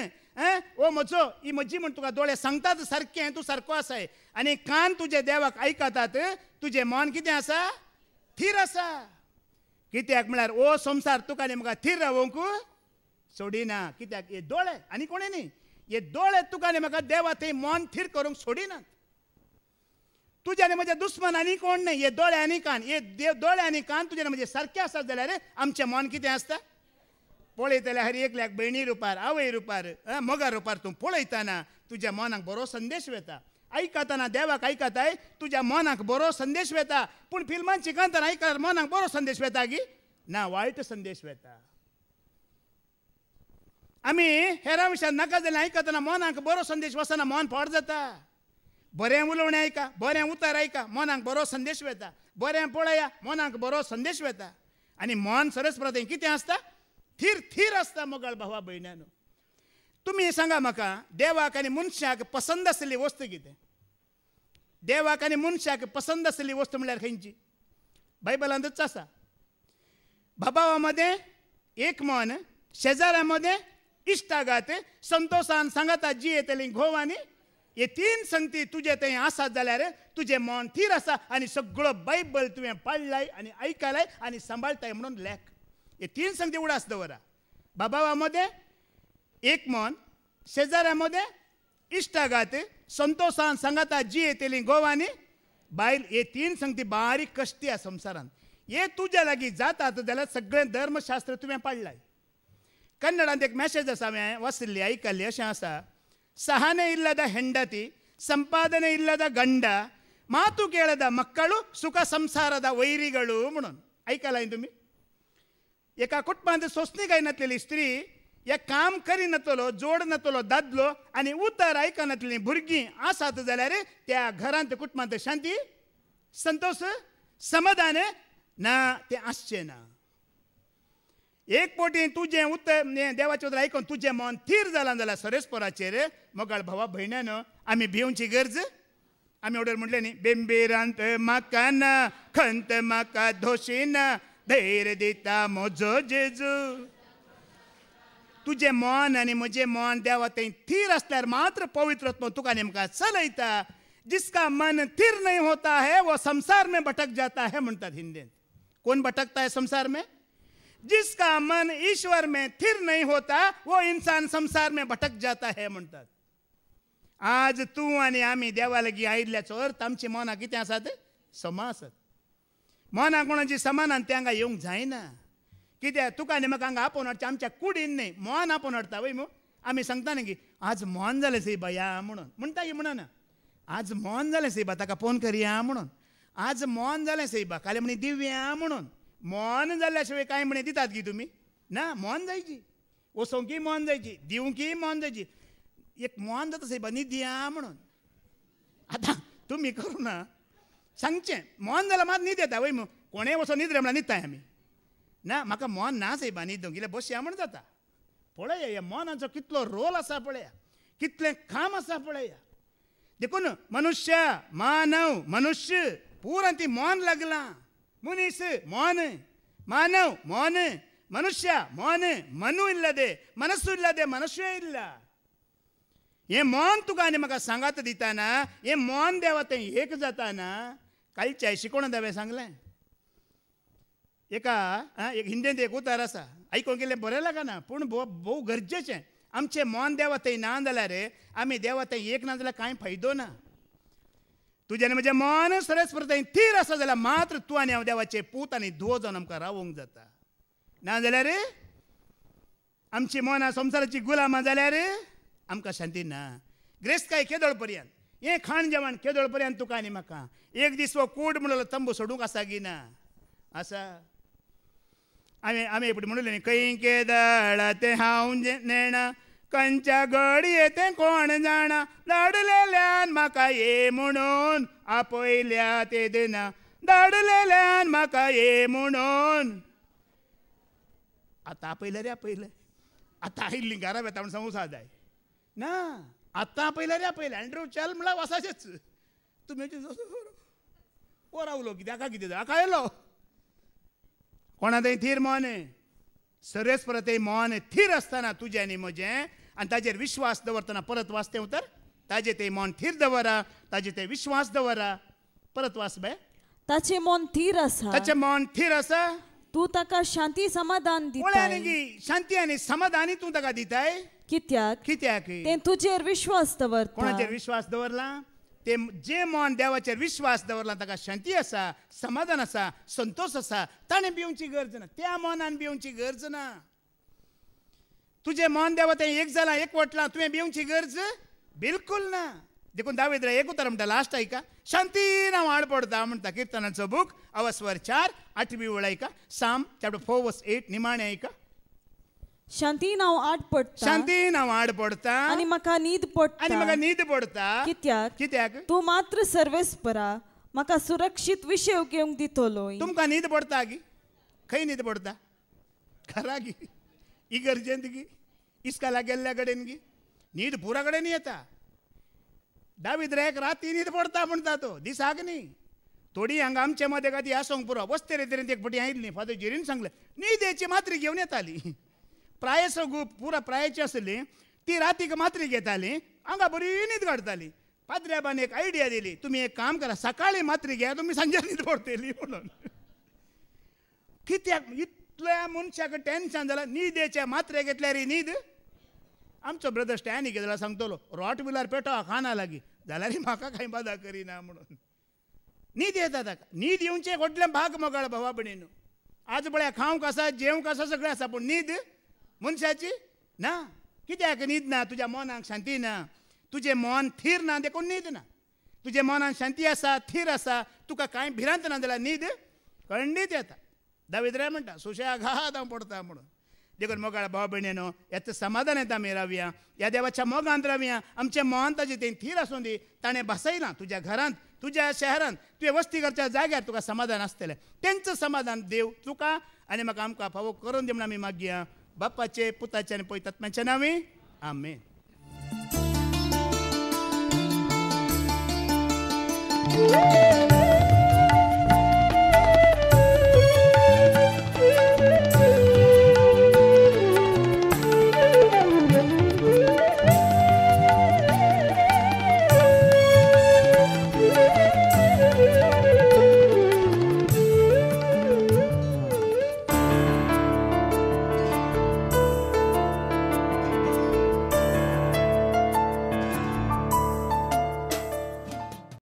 ओ म्हजो ही म्हजी म्हण तुका दोळे सांगतात सारखे तूं सारको आसाय आनी कान तुजे देवाक आयकतात तुजें मन कितें आसा थीर आसा कित्याक म्हळ्यार ओ संसार तुका न्ही म्हाका थीर रावूंक सोडिना कित्याक हे दोळे आनी कोणें न्ही हे दोळे तुकाने म्हाका देवा थंय मन थीर करूंक सोडिनात तुज्याने म्हज्या दुस्मन आनी कोण न्हय हे दोळे आनी कान हे दोळे आनी कान तुज्याने म्हणजे सारखे आसा जाल्यार आमचें मन कितें आसता पोळे जाल्यार हर एकल्याक भयणी रुपार आवय रुपार मोगा रुपार तूं पोळेताना तुज्या मनाक बरो संदेश वेता आयकतना देवाक आयकताय तुज्या मनाक बरो संदेश वेता पूण फिल्मांत शिकंतना आयकता मनाक बरो संदेश वेता की ना वायट संदेश वेता आम्ही हेरा विषयात नका जाल्यार आयकतना मनाक बरो संदेश वसना मन फड जाता बरें उलोवणें आयका बरें उतार आयका मनाक बरो संदेश वेता बरें पळया मनाक बरो संदेश वेता आनी मन सरस प्रतें कितें आसता थीर थीर आसता मोगाळ भावा भयण्यान तुमी सांगा म्हाका देवाक आनी मनशाक पसंद आसलेली वस्तू कितें देवाक आनी मनशाक पसंद आसलेली वस्तू म्हळ्यार खंयची बायबलांतच आसा भाभावा मदें एक मन शेजाऱ्यामध्ये मदें गाते संतोषान सांगाता जी येतली घोवानी हे तीन संगती तुझे थंय आसात जाल्यार तुझे मन थीर आसा आणि सगळो बायबल तुवें पाळलाय आणि आयकलाय आणि सांबाळटाय म्हणून लेख हे तीन संगती उडास दवरा बाबा मोदे एक मन शेजाऱ्या मोदे इश्टागात संतोषान सांगाता जी येतली गोवानी बायल हे तीन संगती बारीक कष्टी आसा संसारान हे तुज्या लागीं जातात जाल्यार सगळे धर्मशास्त्र तुवें पाळलाय ಕನ್ನಡ आसा हांवें ಸಮಯ ವಸಿಲ್ಲಿ अशें आसा ಸಹನೆ सहाने हेंडती ಸಂಪಾದನೆ संपादने गंड मातू ಕೇಳದ ಮಕ್ಕಳು सुख ಸಂಸಾರದ ವೈರಿಗಳು म्हणून ऐकायला आहे तुमी एका कुटुंबात सोसणी काय स्त्री हे काम करी जोड नतलो दादलो आणि उतार ऐकनातली भुरगीं आसात जाल्यार त्या घरांत कुटुंबांत शांती संतोष समाधान ना ते आसचे ना एक पोटी तुझे उत्तर देवाचें उतर आयकून तुझे मन थीर जालां जाल्यार सरेस्पराचेर मोगाळ भावा आम्ही आमी भिवची गरज आमी ऑर्डर म्हणले न्ही बेंबेरांत म्हाका ना खंत म्हाका धोशीन धैर्य दिता म्हजो जेजू तुजें मन आनी म्हजें मन देवा थंय थीर आसल्यार मात्र पवित्र तुका नेमका चलयता जिसका मन थीर नाही होता है वो संसार में भटक जाता है म्हणतात हिंदीत कोण भटकता है संसार में जिसका मन ईश्वर में थिर नहीं होता वो इंसान संसार में भटक जाता है म्हणतात आज तू आणि आम्ही देवालागी आयिल्ल्याचो अर्थ आमची मनां कितें आसात समा आसात मनां कोणाची समान आनी ते हांगा येवंक जायना कित्याक तुका आनी म्हाका हांगा आपोवन हाडटा आमच्या कुडीन न्ही मोन आपोवन हाडटा वय मो आमी सांगता न्ही की आज मोन जालें सैबा या म्हणून म्हणटा की म्हणना आज मोन जालें सैबा ताका फोन करया म्हणून आज मोन जालें सैबा काले म्हणी दिव्या म्हणून मोहन जाल्ल्याशिवाय काय म्हणे दितात की तुम्ही ना मोहन जायची की मोहन जायची की मोहन जायची एक मोहन जाता बनी दिया म्हणून आता तुम्ही करू ना सांगचें मोहन जाल्यार मात न्हीद येता वय कोणे वसो न्हिद रे म्हणल्यार न्हिदताय आमी ना म्हाका मोहन ना साहेबांनी न्हिदूंक कित्याक बसया म्हण जाता पळय ह्या मोहनाचो कितलो रोल आसा पळया कितलें काम आसा पळया देखून मनुष्य मानव मनुष्य पुरा ती मोहन लागलां ಮುನೀಸ್ ಮೋನ್ मानव ಮೋನ್ मनुष्य ಮೋನ್ ಮನು ಇಲ್ಲದೆ ಮನಸ್ಸು ಇಲ್ಲದೆ मनुष्य इल्ला ये मौन तुका म्हाका सांगात दिताना हे मोन देवा तें एक जाताना कालच्या शिकोण दावे सांगलें एका एक हिंदींत एक उतार आसा आयकून गेलें बरें लागना पूण भोव भोव गरजेचें आमचें मौन देवा थंय ना जाल्यार आमी देवा एक ना काय कांय फायदो ना तुज्यान म्हजें मन सरस्वतायेन थीर आसा जाल्यार मात्र तूं आनी हांव देवाचे पूत आनी धुवो जावन आमकां रावोंक जाता ना जाल्यार आमची मनां संसाराची गुलामां जाल्यार आमकां शांती ना ग्रेस्ताय केदोळ पर्यंत हें खाण जेवण केदोळ पर्यंत तुका आनी म्हाका एक दीस हो कोट म्हणलो तंबू सोडूंक आसा की ना आसा आमी आमी म्हणले न्ही खंय केदळ ते हांव नेणा कंच्या गडी येते कोण जाणा दडलेल्यान म्हाका ये म्हणून आपयल्या ते दिना धाडलेल्यान म्हाका ये म्हणून आतां आपयलें रे आपयलं आतां आई लिंगारा वेता म्हण सांगू जाय ना आतां आपयलं रे आपयलें अँड्रू चल म्हळ्यार वसाचेच तुमी वर रावलो कित्याक कितें जाय हाका आयलो कोणा थंय थीर मोने सरेस परत मोन थीर आसतना तुजें आनी म्हजें आनी ताजेर विश्वास दवरतना परत वाच उतर हो ताजे ते मन थीर दवरा ताजे ते विश्वास दवरा परत वाच बाय ताचे मन थीर असा ताचे मन थीर असा तू ताका शांती समाधान दिताय शांती आणि समाधानी तू ताका दिताय कित्याक कित्याक ते तुजेर विश्वास दवर कोणाचेर विश्वास दवरला ते जे मन देवाचेर विश्वास दवरला ताका शांती असा समाधान असा संतोष आसा ताणें भिवची गरज ना त्या मनान भिवची गरज ना तुझे मन देवता एक जाला एकवटला तुवें भिवची गरज बिलकुल ना देखून दावेद एक उतर म्हणटा लास्ट आयका शांती हांव आड पडता म्हणटा किर्तनाचो बूक अवस्वर चार आठवी वळ आयका psalm chapter four verse eight निमाणे आयका शांती हांव आड पडटा शांतीन हांव आड पडटा आनी म्हाका न्हीद पडटा आनी म्हाका न्हीद पडता कित्याक कित्याक तूं मात्र सर्वेस्परा म्हाका सुरक्षीत विशय घेवंक दितलो तुमकां न्हीद पडटा गी खंय न्हीद पडटा खरा गी ही गरजेंत इसका गेल्ल्या कडेन गी न्हीद पुरा कडेन येता दावीद द्रेक राती न्हीद पडता म्हणटा तो दिसाक न्ही थोडी हांगा आमचे मदे कादी आसोंक पुरो बसते रे तरेन एक फटी आयिल्ली फादर जेरीन सांगलें न्हिदेची मात्री घेवन येताली प्रायस गुप पुरा प्रायची आसली ती रातीक मात्री घेताली हांगा बरी न्हीद काडताली पाद्रेबान एक आयडिया दिली तुम्ही एक काम करा सकाळी मात्री घ्या तुम्ही सांजे न्हीद पडतली म्हणून कित्याक इतल्या मनशाक टॅन्शन जालां न्हिदेचे मात्रे घेतल्यार रे न्हीद आमचो ब्रदर स्टॅनी घेतला सांगतलो रॉट विलार पेटो खाना लागीं जाल्यार म्हाका कांय बादा करीना म्हणून न्हीद येता ताका न्हीद येवचे व्हडलें भाग मोगाळ भावा भणीन आज पळया खावंक कसा जेव आसा सगळें आसा पूण न्हीद मनशाची ना कित्याक न्हीद ना तुज्या मनाक शांती ना तुजें मन थीर ना देखून न्हीद ना तुज्या मनान शांती आसा थीर आसा तुका कांय भिरांत ना जाल्यार न्हीद न्हीद येता ದಾವಿದ್ರೆ ಮಂಟ ಸುಶಾಘಾದ पडता म्हणून देखून मोगाळ भाव भयणेनो याचं समाधान येता आमी रावया ह्या देवाच्या मोगांत रावया आमच्या मोहांत ताची ते थीर असून दी ताणें बसयलां तुझ्या घरांत तुझ्या शहरांत तुवें वस्ती घरच्या जाग्यार तुका समाधान आसतलें तेंचं समाधान देव तुका आणि म्हाका आमकां फावो करून दिवना म्हण आमी मागया बापाचे पुताचे आनी पयतात्म्याचे नांवी आमेन Woo!